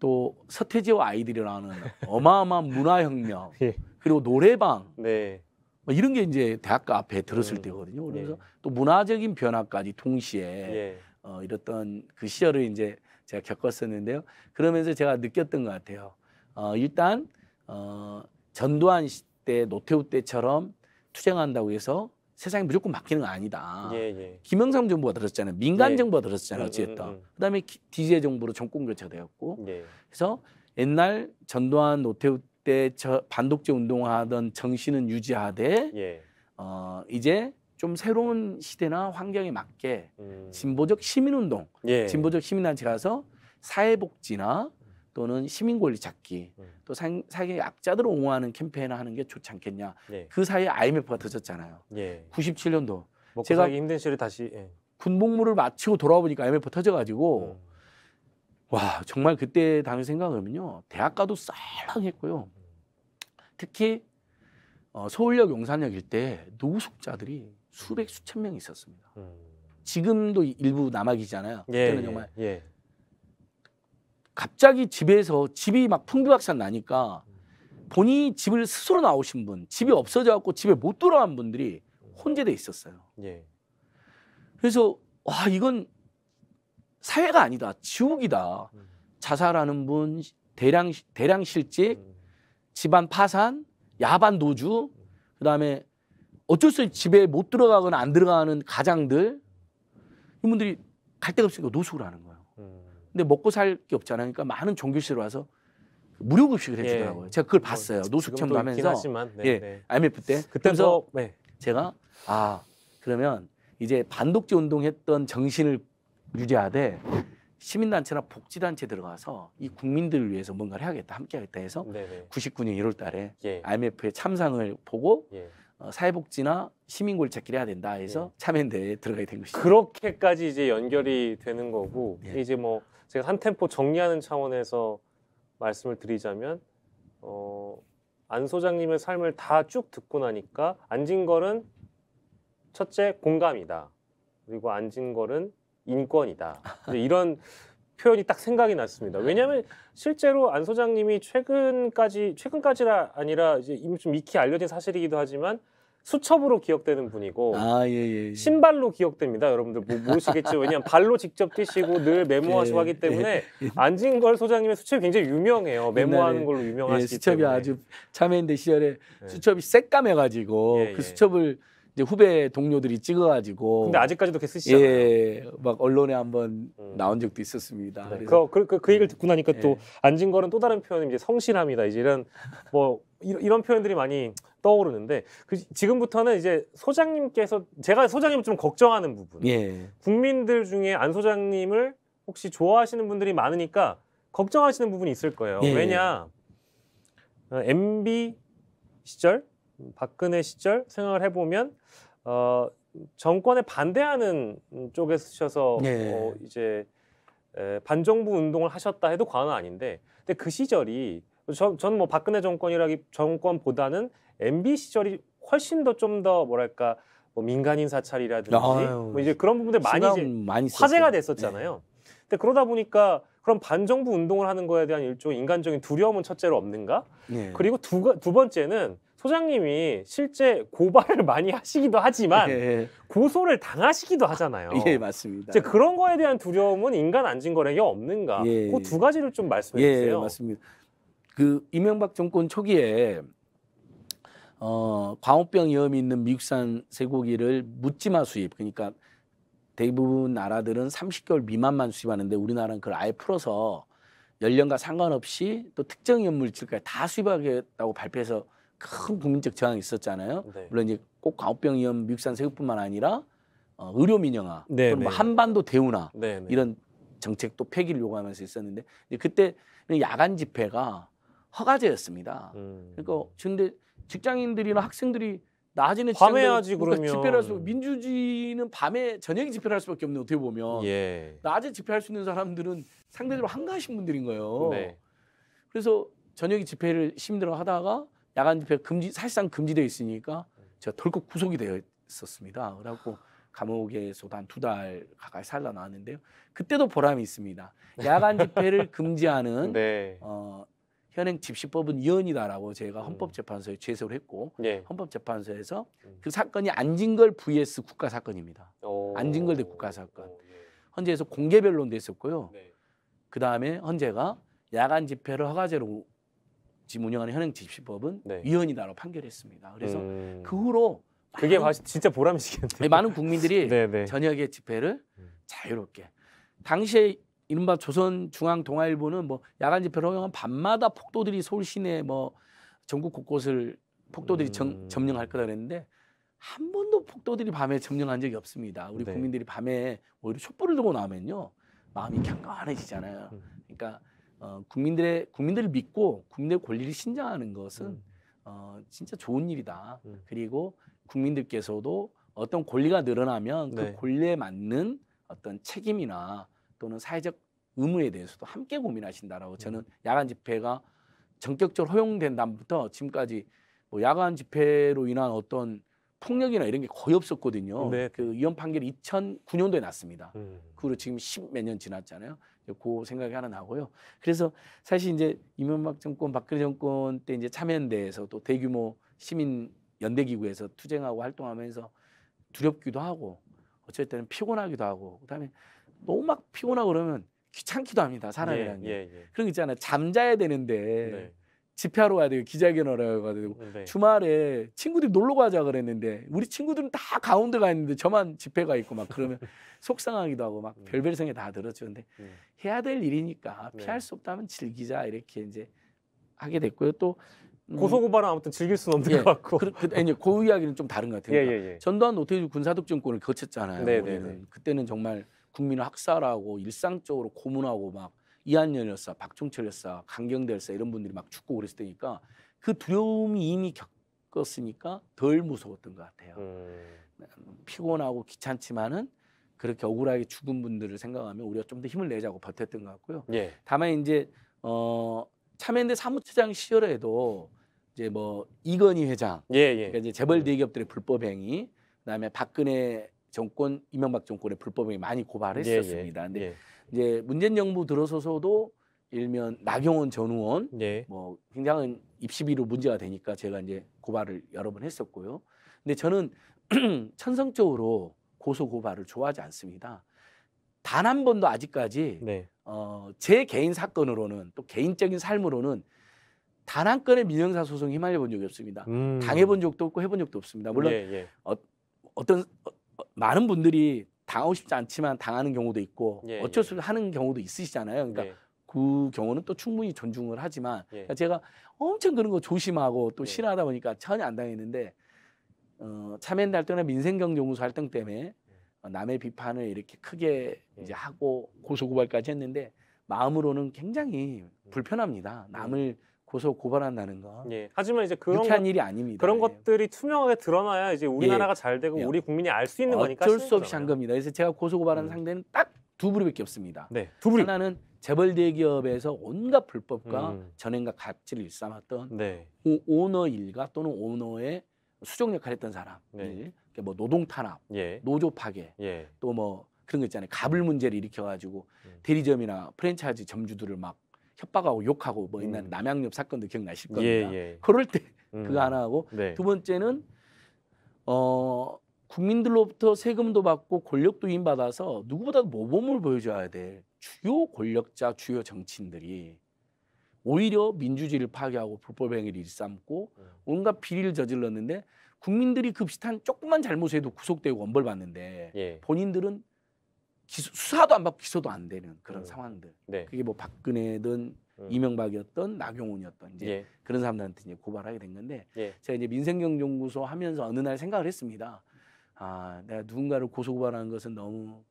또 서태지와 아이들이라는 어마어마한 문화혁명 예. 그리고 노래방 네. 뭐 이런 게 이제 대학가 앞에 들었을 음. 때거든요. 네. 그래서 네. 또 문화적인 변화까지 동시에 예. 어, 이랬던 그 시절을 이제 제가 겪었었는데요. 그러면서 제가 느꼈던 것 같아요. 어, 일단 어, 전두환 시대 노태우 때처럼 투쟁한다고 해서 세상이 무조건 바뀌는 거 아니다. 예, 예. 김영삼 정부가 들었잖아요. 민간 예. 정부가 들었잖아요. 어찌됐든. 음, 음, 음. 그다음에 디제 정부로 정권 교체되었고. 예. 그래서 옛날 전두환 노태우 때저 반독재 운동하던 정신은 유지하되 예. 어, 이제 좀 새로운 시대나 환경에 맞게 음. 진보적 시민운동, 예. 진보적 시민단체 가서 사회복지나 음. 또는 시민 권리 찾기, 음. 또 사회 약자들을 옹호하는 캠페인을 하는 게 좋지 않겠냐. 예. 그 사이에 IMF가 터졌잖아요. 예. 97년도 뭐 그 제가 힘든 시절에 다시 예. 군복무를 마치고 돌아오니까 IMF 터져가지고 음. 와 정말 그때 당시 생각하면요 대학가도 쌀랑했고요 특히 어, 서울역 용산역 일때 노숙자들이 수백 수천 명 있었습니다. 음. 지금도 일부 남아 계잖아요 예, 그때는 예, 정말 예. 갑자기 집에서 집이 막 풍비박산 나니까 본인이 집을 스스로 나오신 분, 집이 없어져 갖고 집에 못 돌아간 분들이 혼재돼 있었어요. 예. 그래서 와 이건 사회가 아니다, 지옥이다. 음. 자살하는 분, 대량 대량 실직, 음. 집안 파산, 야반 노주, 그다음에 어쩔 수 없이 집에 못 들어가거나 안 들어가는 가장들 이분들이 갈 데가 없으니까 노숙을 하는 거예요. 음. 근데 먹고 살 게 없잖아요. 그러니까 많은 종교실에 와서 무료 급식을 해주더라고요. 예. 제가 그걸 봤어요. 노숙 체험하면서 네, 예, 네. IMF 때. 그때서 뭐, 네. 제가 아 그러면 이제 반독재 운동했던 정신을 유지하되 시민단체나 복지단체 들어가서 이 국민들을 위해서 뭔가를 해야겠다, 함께하겠다 해서 네네. 99년 1월 달에 예. IMF의 참상을 보고 예. 어, 사회복지나 시민골착기를 해야 된다 해서 예. 참여대에 들어가게 된 것이죠. 그렇게까지 이제 연결이 되는 거고 예. 이제 뭐 제가 한 템포 정리하는 차원에서 말씀을 드리자면 어, 안 소장님의 삶을 다 쭉 듣고 나니까 안진걸은 첫째 공감이다. 그리고 안진걸은 인권이다. 이런 표현이 딱 생각이 났습니다. 왜냐하면 실제로 안 소장님이 최근까지 최근까지라 아니라 이제 이미 좀 익히 알려진 사실이기도 하지만 수첩으로 기억되는 분이고 아, 예, 예, 예. 신발로 기억됩니다. 여러분들 뭐 모르시겠죠. 왜냐하면 발로 직접 뛰시고 늘 메모하시고 예, 하기 예. 때문에 예. 안진걸 소장님의 수첩이 굉장히 유명해요. 메모하는 걸로 유명하시기 수첩이 때문에. 아주 참여인데 시절에 수첩이 새까매가지고 그 수첩을 이제 후배 동료들이 찍어가지고. 근데 아직까지도 계속 쓰시죠 예, 막 언론에 한번 음. 나온 적도 있었습니다. 네, 그래서 그, 그, 그, 그 얘기를 듣고 나니까 예. 또 앉은 거는 또 다른 표현이 이제 성실함이다. 이제 이런 뭐 이런 표현들이 많이 떠오르는데 그 지금부터는 이제 소장님께서 제가 소장님 좀 걱정하는 부분. 예. 국민들 중에 안 소장님을 혹시 좋아하시는 분들이 많으니까 걱정하시는 부분이 있을 거예요. 예. 왜냐 MB 어, 시절 박근혜 시절 생각을 해보면 어, 정권에 반대하는 쪽에 서셔서 네. 어, 이제 에, 반정부 운동을 하셨다 해도 과언은 아닌데 근데 그 시절이 저, 는뭐 박근혜 정권이라기 정권보다는 MB 시절이 훨씬 더 좀더 더 뭐랄까 뭐 민간인 사찰이라든지 아유, 뭐 이제 그런 부분들 많이, 이제 많이 화제가 네. 됐었잖아요. 네. 근데 그러다 보니까 그럼 반정부 운동을 하는 거에 대한 일종 인간적인 두려움은 첫째로 없는가? 네. 그리고 두, 두 번째는 소장님이 실제 고발을 많이 하시기도 하지만 예, 예. 고소를 당하시기도 하잖아요. 아, 예, 맞습니다. 이제 그런 거에 대한 두려움은 인간 안진거래가 없는가? 예. 그두 가지를 좀 말씀해 예, 주세요. 예, 맞습니다. 그 이명박 정권 초기에 어, 광우병 위험이 있는 미국산 쇠고기를 묻지마 수입 그러니까 대부분 나라들은 30개월 미만만 수입하는데 우리나라는 그걸 아예 풀어서 연령과 상관없이 또 특정 연물질까지 다 수입하겠다고 발표해서 큰 국민적 저항이 있었잖아요. 네. 물론 이제 꼭 광우병 위험 미국산 새우뿐만 아니라 어, 의료 민영화, 네, 뭐 네. 한반도 대우나 네, 네. 이런 정책도 폐기를 요구하면서 있었는데 그때 야간 집회가 허가제였습니다. 음. 그러니까 근데 직장인들이나 학생들이 낮에는 밤에야지 그러니까 면 집회를 할 수, 민주주의는 밤에 저녁에 집회를 할 수밖에 없는 어떻게 보면 예. 낮에 집회할 수 있는 사람들은 상대적으로 한가하신 분들인 거예요. 네. 그래서 저녁에 집회를 시민들하고 하다가 야간 집회 금지 사실상 금지되어 있으니까 제가 덜컥 구속이 되어 있었습니다. 그래갖고 감옥에서도 한두 달 가까이 살다 나왔는데요. 그때도 보람이 있습니다. 야간 집회를 금지하는 네. 어, 현행 집시법은 위헌이다라고 제가 음. 헌법재판소에 제소를 했고 네. 헌법재판소에서 음. 그 사건이 안진걸 vs 국가 사건입니다. 오. 안진걸 대 국가 사건. 예. 헌재에서 공개변론도 했었고요. 네. 그 다음에 헌재가 야간 집회를 허가제로 지금 운영하는 현행 집시법은 네. 위헌이다라고 판결했습니다. 그래서 음... 그 후로 그게 많은, 진짜 보람이시겠네요. 네, 많은 국민들이 네, 네. 저녁에 집회를 음. 자유롭게 당시에 이른바 조선 중앙 동아일보는 뭐 야간 집회를 허용한 밤마다 폭도들이 서울 시내 뭐 전국 곳곳을 폭도들이 음... 정, 점령할 거라 그랬는데 한 번도 폭도들이 밤에 점령한 적이 없습니다. 우리 네. 국민들이 밤에 오히려 촛불을 들고 나면요 마음이 경건해지잖아요. 음. 그러니까 어, 국민들의 국민들을 믿고 국민의 들 권리를 신장하는 것은 음. 어, 진짜 좋은 일이다. 음. 그리고 국민들께서도 어떤 권리가 늘어나면 그 네. 그 권리에 맞는 어떤 책임이나 또는 사회적 의무에 대해서도 함께 고민하신다라고 음. 저는 야간 집회가 전격적으로 허용된 다음부터 지금까지 뭐 야간 집회로 인한 어떤 폭력이나 이런 게 거의 없었거든요. 네. 그 위헌 판결이 2009년도에 났습니다. 음. 그후로 지금 십 몇 년 지났잖아요. 그 생각이 하나 나고요. 그래서 사실 이제 이명박 정권, 박근혜 정권 때 이제 참여연대에서 또 대규모 시민 연대 기구에서 투쟁하고 활동하면서 두렵기도 하고 어쩔 때는 피곤하기도 하고 그다음에 너무 막 피곤하고 그러면 귀찮기도 합니다 사람이라는 예, 게 예, 예. 예. 그런 게 있잖아요 잠자야 되는데 네. 집회하러 가야 되고 기자회견하러 가야 되고 음, 네. 주말에 친구들이 놀러 가자 그랬는데 우리 친구들은 다 가운데 가 있는데 저만 집회가 있고 막 그러면 속상하기도 하고 막 음. 별별 생각 다 들었죠. 근데 음. 해야 될 일이니까 네. 피할 수 없다면 즐기자 이렇게 이제 하게 됐고요. 또 고소고발은 아무튼 즐길 수는 없는 예, 것 같고. 그, 그, 아니, 그 이야기는 좀 다른 것 같아요. 그 예, 예, 전두환 노태우 군사독점권을 거쳤잖아요. 네, 네 우리는 네, 네. 그때는 정말 국민을 학살하고 일상적으로 고문하고 막 이한열 열사, 박종철 열사, 강경대 열사 이런 분들이 막 죽고 그랬을 때니까 그 두려움이 이미 겪었으니까 덜 무서웠던 것 같아요. 음. 음 피곤하고 귀찮지만은 그렇게 억울하게 죽은 분들을 생각하면 우리가 좀 더 힘을 내자고 버텼던 것 같고요. 예. 다만 이제 어 참여연대 사무처장 시절에도 이제 뭐 이건희 회장, 예, 예. 그러니까 이제 재벌 대기업들의 불법 행위, 그다음에 박근혜 정권, 이명박 정권의 불법 행위 많이 고발했었습니다. 예, 예. 근데 예. 이제 문재인 정부 들어서서도 일면 나경원 전 의원 네. 뭐 굉장한 입시비로 문제가 되니까 제가 이제 고발을 여러 번 했었고요. 근데 저는 천성적으로 고소 고발을 좋아하지 않습니다. 단 한 번도 아직까지 네. 어, 제 개인 사건으로는 또 개인적인 삶으로는 단 한 건의 민형사 소송 휘말려 본 적이 없습니다. 음. 당해본 적도 없고 해본 적도 없습니다. 물론 예, 예. 어, 어떤 어, 많은 분들이 당하고 싶지 않지만 당하는 경우도 있고 예, 예, 어쩔 수 없이 하는 경우도 있으시잖아요. 그러니까 예. 그 경우는 또 충분히 존중을 하지만 그 제가 엄청 그런 거 조심하고 또 싫어하다 보니까 전혀 안 당했는데 어, 참여연대 활동이나 민생경제연구소 활동 때문에 어, 남의 비판을 이렇게 크게 이제 하고 고소고발까지 했는데 마음으로는 굉장히 불편합니다. 남을 고소 고발한다는 거. 예. 하지만 이제 그런 유한 것, 일이 아닙니다. 그런 예. 것들이 투명하게 드러나야 이제 우리나라가 예. 잘 되고 예. 우리 국민이 알 수 있는 거니까. 어쩔 수 없이 한 겁니다. 그래서 제가 고소 고발한 음. 상대는 딱 두 부류밖에 없습니다. 네. 두 부류. 하나는 재벌 대기업에서 온갖 불법과 음. 전행과 갑질을 일삼았던 네. 오너 일가 또는 오너의 수종 역할을 했던 사람, 네. 그러니까 뭐 노동 탄압, 예. 노조 파괴, 예. 또뭐 그런 거 있잖아요. 갑을 문제를 일으켜가지고 음. 대리점이나 프랜차이즈 점주들을 막 협박하고 욕하고 뭐 있는 음. 남양엽 사건도 기억나실 예, 겁니다. 예, 예. 그럴 때 음. 그거 하나 하고 네. 두 번째는 어 국민들로부터 세금도 받고 권력도 인받아서 누구보다도 모범을 보여줘야 될 주요 권력자, 주요 정치인들이 오히려 민주주의를 파괴하고 불법행위를 일삼고 음. 온갖 비리를 저질렀는데 국민들이 급식한 그 조금만 잘못해도 구속되고 엄벌받는데 예. 본인들은 기소, 수사도 안 받고 기소도 안 되는 그런 음. 상황들. 네. 그게 뭐 박근혜든 음. 이명박이었던 나경원이었던 이제 예. 그런 사람들한테 이제 고발하게 된 건데 예. 제가 이제 민생경정구소 하면서 어느 날 생각을 했습니다. 아, 내가 누군가를 고소고발하는 것은 너무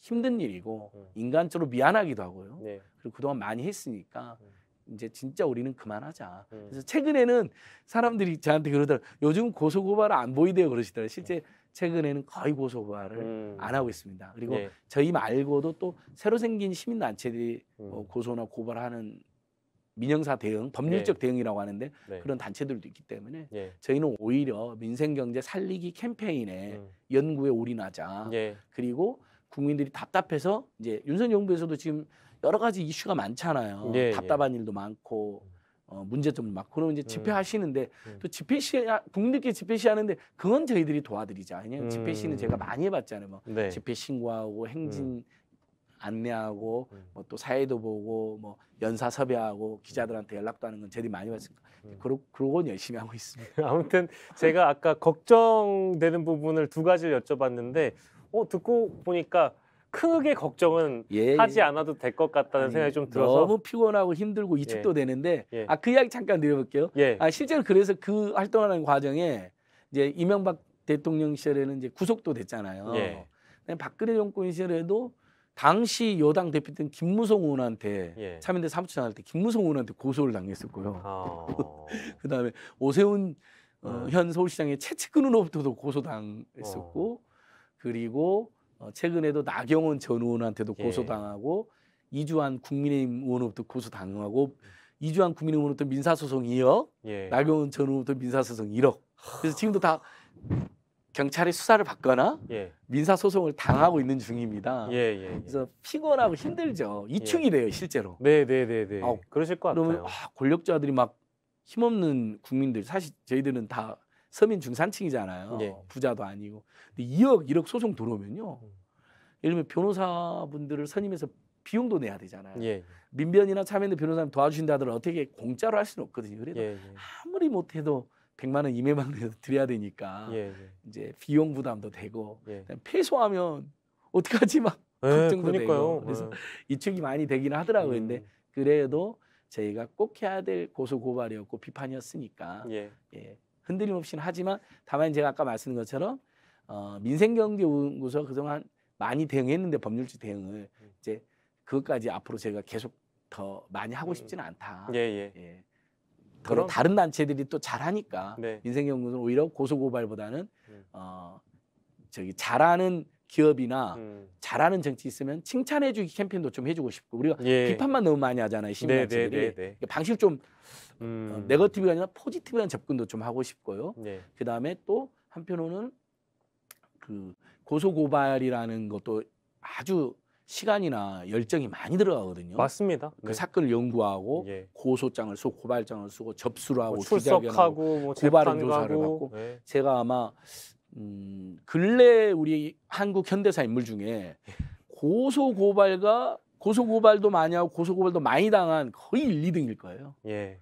힘든 일이고 음. 인간적으로 미안하기도 하고요. 네. 그리고 그동안 많이 했으니까 음. 이제 진짜 우리는 그만하자. 음. 그래서 최근에는 사람들이 저한테 그러더라. 요즘 고소고발 안 보이대요 그러시더라. 실제 음. 최근에는 거의 고소고발을 음. 안 하고 있습니다. 그리고 예. 저희 말고도 또 새로 생긴 시민 단체들이 음. 어, 고소나 고발하는 민영사 대응, 법률적 예. 대응이라고 하는데 네. 그런 단체들도 있기 때문에 예. 저희는 오히려 민생 경제 살리기 캠페인에 음. 연구에 올인하자. 예. 그리고 국민들이 답답해서 이제 윤선 정부에서도 지금 여러 가지 이슈가 많잖아요. 예, 예. 답답한 일도 많고 어, 문제점을 막 그러면 이제 네. 집회하시는데 음. 또 집회 시 국립계 민 집회 시하는데 그건 저희들이 도와드리자 왜냐면 음. 집회 시는 제가 많이 해봤잖아요 뭐 네. 집회 신고하고 행진 음. 안내하고 음. 뭐또 사회도 보고 뭐 연사 섭외하고 기자들한테 연락도 하는 건 저희들이 많이 봤으니까 음. 음. 그러, 그러곤 열심히 하고 있습니다 아무튼 제가 아까 걱정되는 부분을 두 가지를 여쭤봤는데 어 듣고 보니까 크게 걱정은 예, 예. 하지 않아도 될 것 같다는 생각이 좀 들어서 너무 피곤하고 힘들고 이축도 예. 되는데 예. 아그 이야기 잠깐 드려볼게요. 예. 아 실제로 그래서 그 활동하는 과정에 이제 이명박 대통령 시절에는 이제 구속도 됐잖아요. 예. 박근혜 정권 시절에도 당시 여당 대표팀 김무성 의원한테 예. 참여대 사무총장할때 김무성 의원한테 고소를 당했었고요. 어... 아. 그다음에 오세훈 어, 어. 현 서울시장의 채측근 의원부터도 고소당했었고 어... 그리고 어, 최근에도 나경원 전 의원한테도 예. 고소당하고 예. 이주한 국민의힘 의원부터 고소당하고 이주한 국민의힘 의원부터 민사소송 2억, 예. 나경원 전 의원부터 민사소송 1억. 그래서 지금도 다 경찰이 수사를 받거나 예. 민사 소송을 당하고 있는 중입니다. 예, 예, 예. 그래서 피곤하고 힘들죠. 이충이 예. 돼요, 실제로. 네, 네, 네, 네. 아, 그러실 것그 같아요. 그러면 아, 권력자들이 막 힘없는 국민들 사실 저희들은 다 서민 중산층이잖아요. 예. 부자도 아니고. 근데 2억, 1억 소송 들어오면요. 음. 예를 들면 변호사분들을 선임해서 비용도 내야 되잖아요. 예. 예. 민변이나 참여연대 변호사님 도와주신다 하더라도 어떻게 공짜로 할 수는 없거든요. 그래도 예. 예. 아무리 못해도 100만 원, 200만 원 드려야 되니까 예, 이제 비용 부담도 되고 패소하면 어떡하지 막 걱정도 네, 되고 그래서 이축이 많이 되기는 하더라고요. 음. 근데 그래도 저희가 꼭 해야 될 고소 고발이었고 비판이었으니까 예. 예. 흔들림 없이는 하지만 다만 제가 아까 말씀드린 것처럼 어, 민생경제연구소 그동안 많이 대응했는데 법률적 대응을 음. 이제 그것까지 앞으로 제가 계속 더 많이 하고 음. 싶지는 않다. 예, 예. 예. 그럼 다른 단체들이 또 잘하니까 네. 민생연구소는 오히려 고소고발보다는 음. 어 저기 잘하는 기업이나 음. 잘하는 정치 있으면 칭찬해주기 캠페인도 좀 해주고 싶고 우리가 예. 비판만 너무 많이 하잖아요 시민단체들이 네, 네, 네, 그러니까 방식 좀 어, 음. 네거티브가 아니라 포지티브한 접근도 좀 하고 싶고요. 네. 그 다음에 또 한편으로는 그 고소고발이라는 것도 아주 시간이나 열정이 많이 들어가거든요. 맞습니다. 그 네. 사건을 연구하고 예. 고소장을 쓰고 고발장을 쓰고 접수를 하고 뭐 출석하고 뭐 고발은 조사를 받고 네. 제가 아마 음, 근래 우리 한국 현대사 인물 중에 고소 고발과 고소 고발도 많이 하고 고소 고발도 많이 당한 거의 1, 2등일 거예요. 예.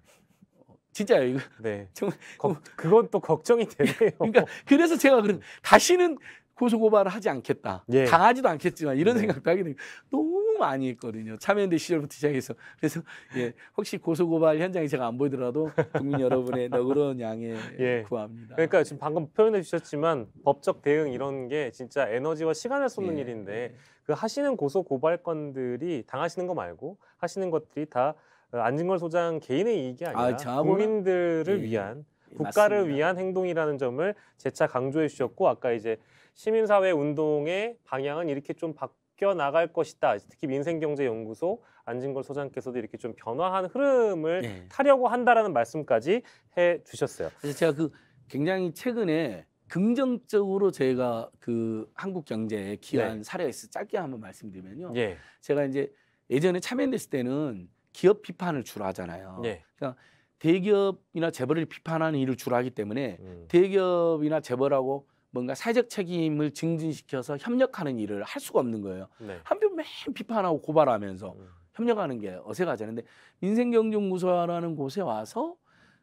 진짜요 이거. 네. 정말 거, 그건 또 걱정이 되네요. 그러니까 그래서 제가 그런 음. 다시는 고소고발을 하지 않겠다. 예. 당하지도 않겠지만 이런 네. 생각도 하게 되고 너무 많이 했거든요. 참여연대 시절부터 시작해서 그래서 예, 혹시 고소고발 현장에 제가 안 보이더라도 국민 여러분의 너그러운 양해 예. 구합니다. 그러니까 지금 예. 방금 표현해 주셨지만 법적 대응 이런 게 진짜 에너지와 시간을 쏟는 예. 일인데 예. 그 하시는 고소고발 건들이 당하시는 거 말고 하시는 것들이 다 안진걸 소장 개인의 이익이 아니라 아, 국민들을 위한 국가를 맞습니다. 위한 행동이라는 점을 재차 강조해 주셨고 아까 이제 시민사회 운동의 방향은 이렇게 좀 바뀌어 나갈 것이다. 특히 민생경제연구소 안진걸 소장께서도 이렇게 좀 변화한 흐름을 네. 타려고 한다라는 말씀까지 해 주셨어요. 그래서 제가 그 굉장히 최근에 긍정적으로 제가그 한국 경제에 기여한 네. 사례가 있어 짧게 한번 말씀드리면요. 네. 제가 이제 예전에 참여했을 때는 기업 비판을 주로 하잖아요. 네. 그러니까 대기업이나 재벌을 비판하는 일을 주로 하기 때문에 음. 대기업이나 재벌하고 뭔가 사회적 책임을 증진시켜서 협력하는 일을 할 수가 없는 거예요. 네. 한편 뭐 맨 비판하고 고발하면서 음. 협력하는 게 어색하잖아요. 근데 민생경제연구소라는 곳에 와서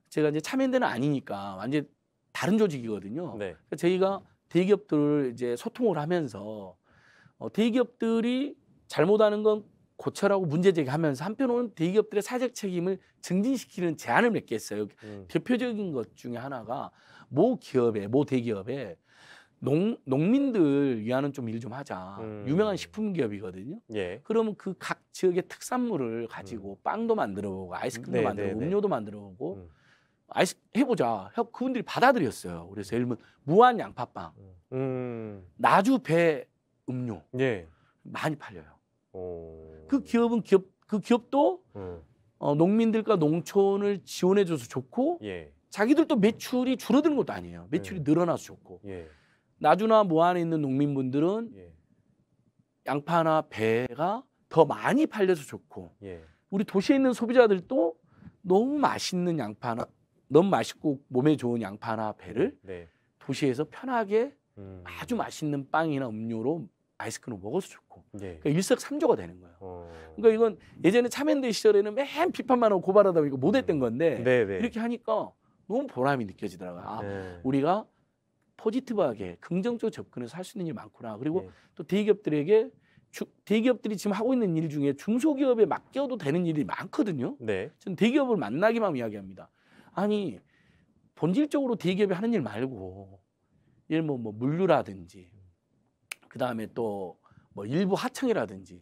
제가 이제 참여인대는 아니니까 완전 다른 조직이거든요. 네. 그러니까 저희가 대기업들 이제 소통을 하면서 어, 대기업들이 잘못하는 건 고쳐라고 문제 제기하면서 한편으로는 대기업들의 사적 책임을 증진시키는 제안을 맺겠어요 음. 대표적인 것 중에 하나가 모 기업에 모 대기업에 농, 농민들 위하는 좀 일좀 좀 하자. 음. 유명한 식품 기업이거든요. 예. 그러면 그 각 지역의 특산물을 가지고 음. 빵도 만들어보고 아이스크림도 네, 네 만들어보고 네, 네. 음료도 만들어보고 음. 아이스 해보자. 그분들이 받아들였어요. 그래서 예를 들면 무한 양파빵, 음. 음. 나주 배 음료 예. 많이 팔려요. 오. 그 기업은 기업 그 기업도 음. 어, 농민들과 농촌을 지원해줘서 좋고 예. 자기들도 매출이 줄어드는 것도 아니에요. 매출이 예. 늘어나서 좋고. 예. 나주나 모안에 있는 농민분들은 예. 양파나 배가 더 많이 팔려서 좋고 예. 우리 도시에 있는 소비자들도 너무 맛있는 양파나 너무 맛있고 몸에 좋은 양파나 배를 네. 도시에서 편하게 음. 아주 맛있는 빵이나 음료로 아이스크림 을 먹어서 좋고 네. 그러니까 일석삼조가 되는 거예요. 어... 그러니까 이건 예전에 참여연대 시절에는 맨 비판만 하고 고발하다 보니까 못했던 건데 음. 이렇게 하니까 너무 보람이 느껴지더라고요. 아, 네. 우리가 포지티브하게 긍정적 접근해서 할 수 있는 일이 많구나. 그리고 네. 또 대기업들에게 주, 대기업들이 지금 하고 있는 일 중에 중소기업에 맡겨도 되는 일이 많거든요. 네. 저는 대기업을 만나기만 이야기합니다. 아니 본질적으로 대기업이 하는 일 말고 예를 뭐, 뭐 물류라든지 그 다음에 또 뭐 일부 하청이라든지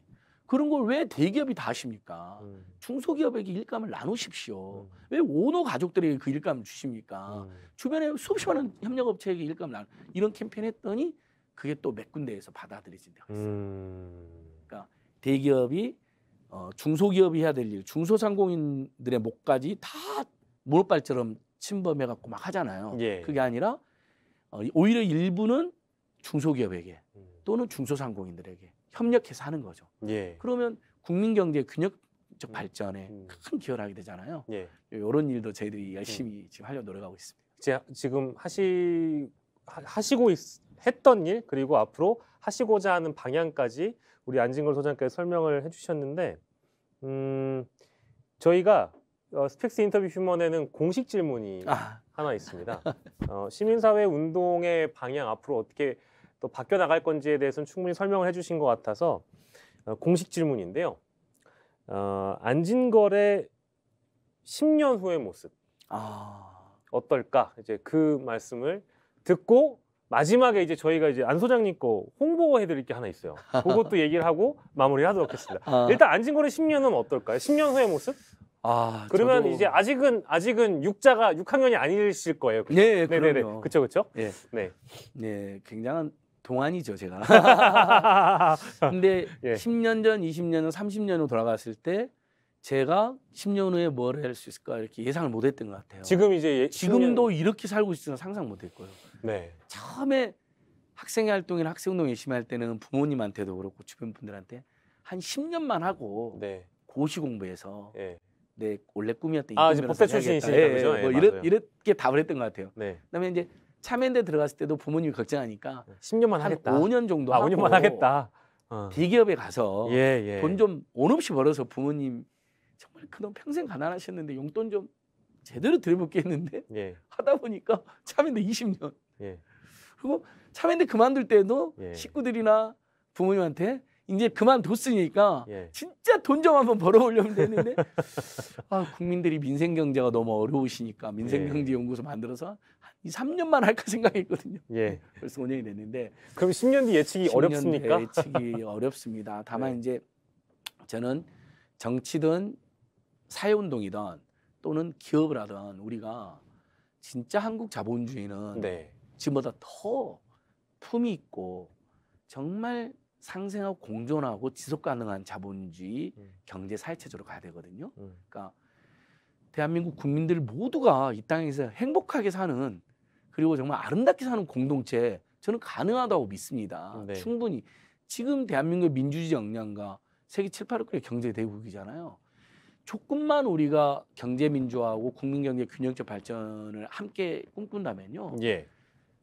그런 걸 왜 대기업이 다 하십니까? 음. 중소기업에게 일감을 나누십시오. 음. 왜 오너 가족들에게 그 일감을 주십니까? 음. 주변에 수없이 많은 협력업체에게 일감을 나누 이런 캠페인 했더니 그게 또 몇 군데에서 받아들여진 데가 있어요. 음. 그러니까 대기업이 어, 중소기업이 해야 될 일, 중소상공인들의 목까지 다 무릎발처럼 침범해갖고 막 하잖아요. 예. 그게 아니라 어, 오히려 일부는 중소기업에게 음. 또는 중소상공인들에게 협력해서 하는 거죠. 예. 그러면 국민 경제 균형적 음. 발전에 음. 큰 기여를 하게 되잖아요. 예. 이런 일도 저희들이 음. 열심히 음. 지금 하려 노력하고 있습니다. 제, 지금 하시 하시고 있, 했던 일 그리고 앞으로 하시고자 하는 방향까지 우리 안진걸 소장께서 설명을 해주셨는데 음, 저희가 어, 스펙스 인터뷰 휴먼에는 공식 질문이 아. 하나 있습니다. 어, 시민사회 운동의 방향 앞으로 어떻게 또 바뀌어 나갈 건지에 대해서는 충분히 설명을 해주신 것 같아서 어, 공식 질문인데요. 어, 안진걸의 10년 후의 모습 아... 어떨까? 이제 그 말씀을 듣고 마지막에 이제 저희가 이제 안 소장님 거 홍보해드릴 게 하나 있어요. 그것도 얘기를 하고 마무리하도록 하겠습니다. 아... 일단 안진걸의 10년은 어떨까요? 10년 후의 모습? 아, 그러면 저도... 이제 아직은 아직은 육자가 6학년이 아니실 거예요. 그렇죠? 네, 네 그럼요. 그렇죠, 그렇죠. 네. 네, 굉장한 동안이죠 제가. 근데 예. 10년 전, 20년 후, 30년 후 돌아갔을 때 제가 10년 후에 뭘 할 수 있을까 이렇게 예상을 못했던 것 같아요. 지금 이제 예, 지금도 10년... 이렇게 살고 있을는 상상 못했고요. 네. 처음에 학생회 활동이나 학생 운동 열심히 할 때는 부모님한테도 그렇고 주변 분들한테 한 10년만 하고 네. 고시 공부해서 네. 내 원래 꿈이었던 아, 이제 법대 출신이시니까 예, 예, 예 뭐이 이렇게 답을 했던 것 같아요. 네. 그다음에 이제 참여연대 들어갔을 때도 부모님이 걱정하니까 10년만 하겠다. 5년 정도 아, 5년만 하겠다. 어. 대기업에 가서 예, 예. 돈좀 원없이 벌어서 부모님 정말 그동안 평생 가난하셨는데 용돈 좀 제대로 드려볼겠는데 예. 하다 보니까 참여연대 20년. 예. 그리고 참여연대 그만둘 때도 예. 식구들이나 부모님한테 이제 그만뒀으니까 예. 진짜 돈 좀 한번 벌어오려면 되는데 아 국민들이 민생 경제가 너무 어려우시니까 예. 민생 경제 연구소 만들어서 이 3년만 할까 생각했거든요. 예. 벌써 5년이 됐는데. 그럼 10년 뒤 예측이 10년 어렵습니까? 예측이 어렵습니다. 다만 네. 이제 저는 정치든 사회운동이든 또는 기업을 하든 우리가 진짜 한국 자본주의는 네. 지금보다 더 품이 있고 정말 상생하고 공존하고 지속 가능한 자본주의 음. 경제 사회 체제로 가야 되거든요. 음. 그러니까 대한민국 국민들 모두가 이 땅에서 행복하게 사는 그리고 정말 아름답게 사는 공동체 저는 가능하다고 믿습니다. 네. 충분히 지금 대한민국 의 민주주의 역량과 세계 7, 8위권의 경제 대국이잖아요. 조금만 우리가 경제 민주화하고 국민 경제 균형적 발전을 함께 꿈꾼다면요. 예.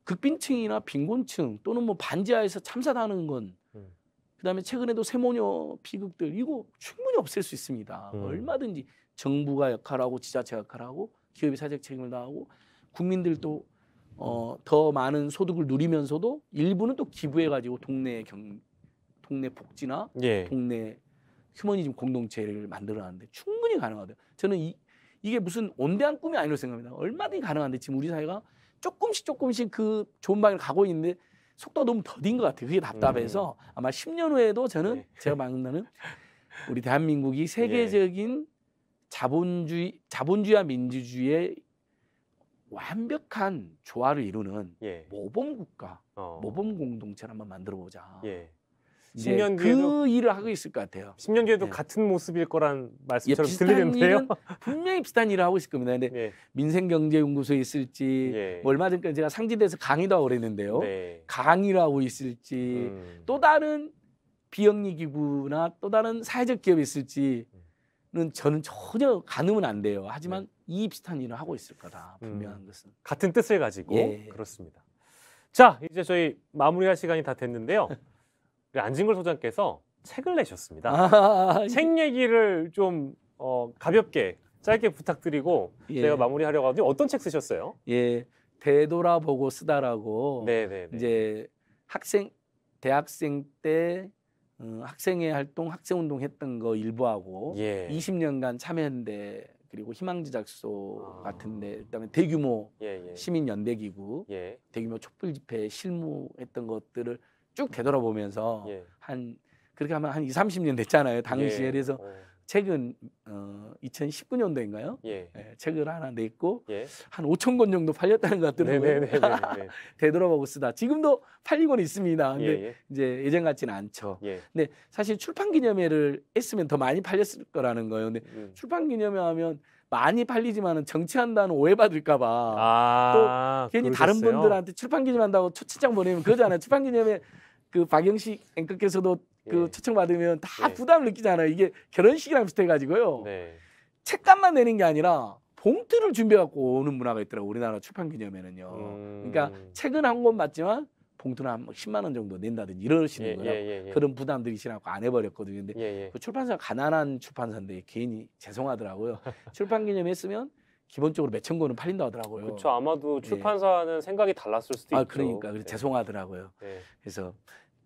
극빈층이나 빈곤층 또는 뭐 반지하에서 참사당하는 건 음. 그다음에 최근에도 세모녀 비극들 이거 충분히 없앨 수 있습니다. 음. 얼마든지 정부가 역할하고 지자체 가 역할하고 기업이 사적 책임을 다하고 국민들도 어, 더 많은 소득을 누리면서도 일부는 또 기부해가지고 동네 경 동네 복지나 예. 동네 휴머니즘 공동체를 만들어가는데 충분히 가능하대요. 저는 이, 이게 무슨 온대한 꿈이 아니라고 생각합니다. 얼마든지 가능한데 지금 우리 사회가 조금씩 조금씩 그 좋은 방향을 가고 있는데 속도가 너무 더딘 것 같아요. 그게 답답해서 음. 아마 10년 후에도 저는 예. 제가 막는다는 우리 대한민국이 예. 세계적인 예. 자본주의 자본주의와 민주주의의 완벽한 조화를 이루는 예. 모범 국가, 어. 모범 공동체를 한번 만들어 보자. 예. 10년 그 뒤에도 그 일을 하고 있을 것 같아요. 10년 뒤에도 네. 같은 모습일 거란 말씀처럼 예, 들리는데요. 분명히 비슷한 일을 하고 있을 겁니다. 근데 예. 민생경제연구소에 있을지 예. 뭐 얼마 전까지 제가 상지대에서 강의도 하고 그랬는데요. 네. 강의를 하고 있을지 음. 또 다른 비영리 기구나 또 다른 사회적 기업이 있을지 는 저는 전혀 가늠은 안 돼요. 하지만 네. 이 비슷한 일을 하고 있을 거다 음. 분명한 음, 것은 같은 뜻을 가지고 예. 그렇습니다. 자 이제 저희 마무리할 시간이 다 됐는데요. 우리 안진걸 소장께서 책을 내셨습니다. 아, 예. 책 얘기를 좀 어, 가볍게 짧게 부탁드리고 예. 제가 마무리하려고 하는데 어떤 책 쓰셨어요? 예, 되돌아보고 쓰다라고 네네네. 네, 네. 이제 학생 대학생 때 어, 학생회 활동, 학생 운동 했던 거 일부하고 예. 20년간 참여연대 그리고 희망지작소 아. 같은데 그다음에 대규모 예, 예. 시민연대기구, 예. 대규모 촛불 집회 실무했던 것들을 쭉 되돌아보면서 예. 한 그렇게 하면 한 2, 30년 됐잖아요. 당시에 예. 그래서 어. 책은 어, 2019년도인가요? 예. 예, 책을 하나 냈고 예. 한 5천 권 정도 팔렸다는 것 같더라고요. 네, 네, 네, 되돌아보고 쓰다. 지금도 팔리곤 있습니다. 근데 예, 예, 이제 예전 같지는 않죠. 예. 근데 사실 출판 기념회를 했으면 더 많이 팔렸을 거라는 거예요. 근데 음. 출판 기념회 하면 많이 팔리지만은 정치한다는 오해받을까봐 아, 또 괜히 그러셨어요? 다른 분들한테 출판 기념한다고 초치장 보내면 그러잖아요 출판 기념회 그 박영식 앵커께서도 그 예. 초청 받으면 다 예. 부담을 느끼잖아요. 이게 결혼식이랑 비슷해가지고요. 네. 책값만 내는 게 아니라 봉투를 준비해 갖고 오는 문화가 있더라고 우리나라 출판 기념회는요. 그러니까 음... 그러니까 책은 한 권 맞지만 봉투는 한 10만 뭐 원 정도 낸다든지 이러시는 예, 거예요. 예, 예, 예. 그런 부담들이 싫어고안 해버렸거든요. 근데 그 출판사 가난한 가 출판사인데 개인이 죄송하더라고요. 출판 기념회 했으면 기본적으로 몇 천 권은 팔린다 하더라고요. 그렇죠. 아마도 출판사는 생각이 달랐을 수도 아, 있죠. 그러니까 그 죄송하더라고요. 그래서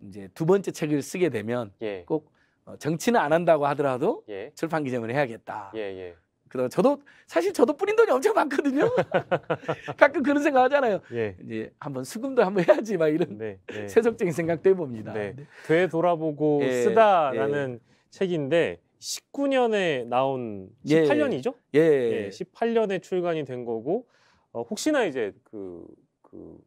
이제 두 번째 책을 쓰게 되면 예. 꼭 어, 정치는 안 한다고 하더라도 예. 출판 기념을 해야겠다. 예, 예. 그래서 저도 사실 저도 뿌린 돈이 엄청 많거든요. 가끔 그런 생각 하잖아요. 예. 이제 한번 수금도 한번 해야지 막 이런 네, 네. 세속적인 생각도 해봅니다. 네. 네. 되돌아보고 예, 쓰다라는 책인데 19년에 나온 18년이죠? 예, 18년에 출간이 된 거고 어, 혹시나 이제 그, 그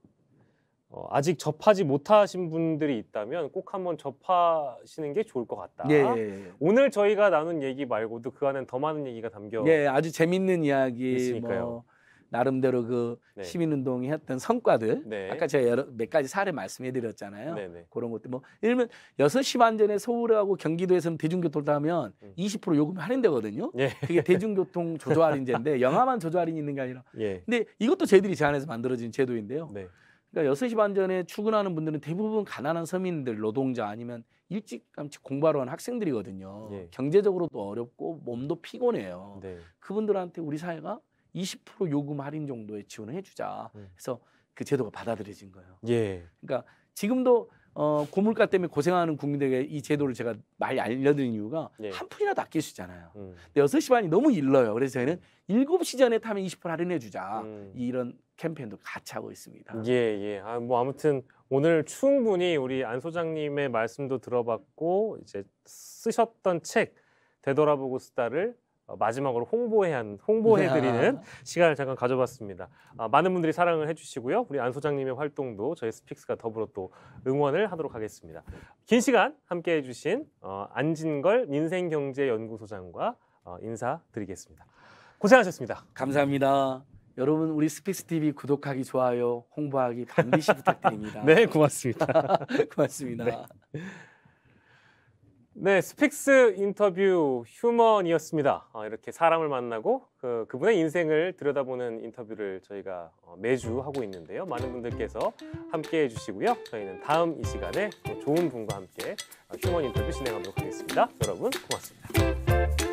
어, 아직 접하지 못하신 분들이 있다면 꼭 한번 접하시는 게 좋을 것 같다. 예, 예, 예. 오늘 저희가 나눈 얘기 말고도 그안에더 많은 얘기가 담겨. 예, 아주 재밌는 이야기. 있으니까요. 뭐 나름대로 그 네. 시민운동이 했던 성과들. 네. 아까 제가 여러, 몇 가지 사례 말씀해드렸잖아요. 네, 네. 그런 것들 뭐 예를 들면 여섯 시반 전에 서울하고 경기도에서는 대중교통을 타면 음. 20% 요금 이 할인되거든요. 예. 그게 대중교통 조조 할인제인데 영화만 조조 할인이 있는 게 아니라. 예. 근데 이것도 저희들이 제안해서 만들어진 제도인데요. 네. 그러니까 6시 반 전에 출근하는 분들은 대부분 가난한 서민들, 노동자 아니면 일찌감치 공부하러 온 학생들이거든요. 예. 경제적으로도 어렵고 몸도 피곤해요. 네. 그분들한테 우리 사회가 20% 요금 할인 정도의 지원을 해주자. 해서그 음. 제도가 받아들여진 거예요. 예. 그러니까 지금도 어, 고물가 때문에 고생하는 국민들에게 이 제도를 제가 많이 알려드린 이유가 네. 한 푼이라도 아낄 수 있잖아요. 음. 근데 6시 반이 너무 일러요. 그래서 저희는 7시 전에 타면 20% 할인해 주자. 음. 이런 캠페인도 같이 하고 있습니다. 예, 예. 아, 뭐 아무튼 오늘 충분히 우리 안 소장님의 말씀도 들어봤고 이제 쓰셨던 책 되돌아보고 쓰다를 어, 마지막으로 홍보해 홍보해드리는 네. 시간을 잠깐 가져봤습니다. 아, 많은 분들이 사랑을 해주시고요. 우리 안 소장님의 활동도 저희 스픽스가 더불어 또 응원을 하도록 하겠습니다. 긴 시간 함께해주신 어, 안진걸 민생경제연구소장과 어, 인사드리겠습니다. 고생하셨습니다. 감사합니다. 여러분 우리 스픽스 TV 구독하기 좋아요 홍보하기 반드시 부탁드립니다. 네 고맙습니다. 고맙습니다. 네. 네, 스픽스 인터뷰 휴먼이었습니다. 어, 이렇게 사람을 만나고 그, 그분의 인생을 들여다보는 인터뷰를 저희가 어, 매주 하고 있는데요. 많은 분들께서 함께 해주시고요. 저희는 다음 이 시간에 또 좋은 분과 함께 어, 휴먼 인터뷰 진행하도록 하겠습니다. 여러분 고맙습니다.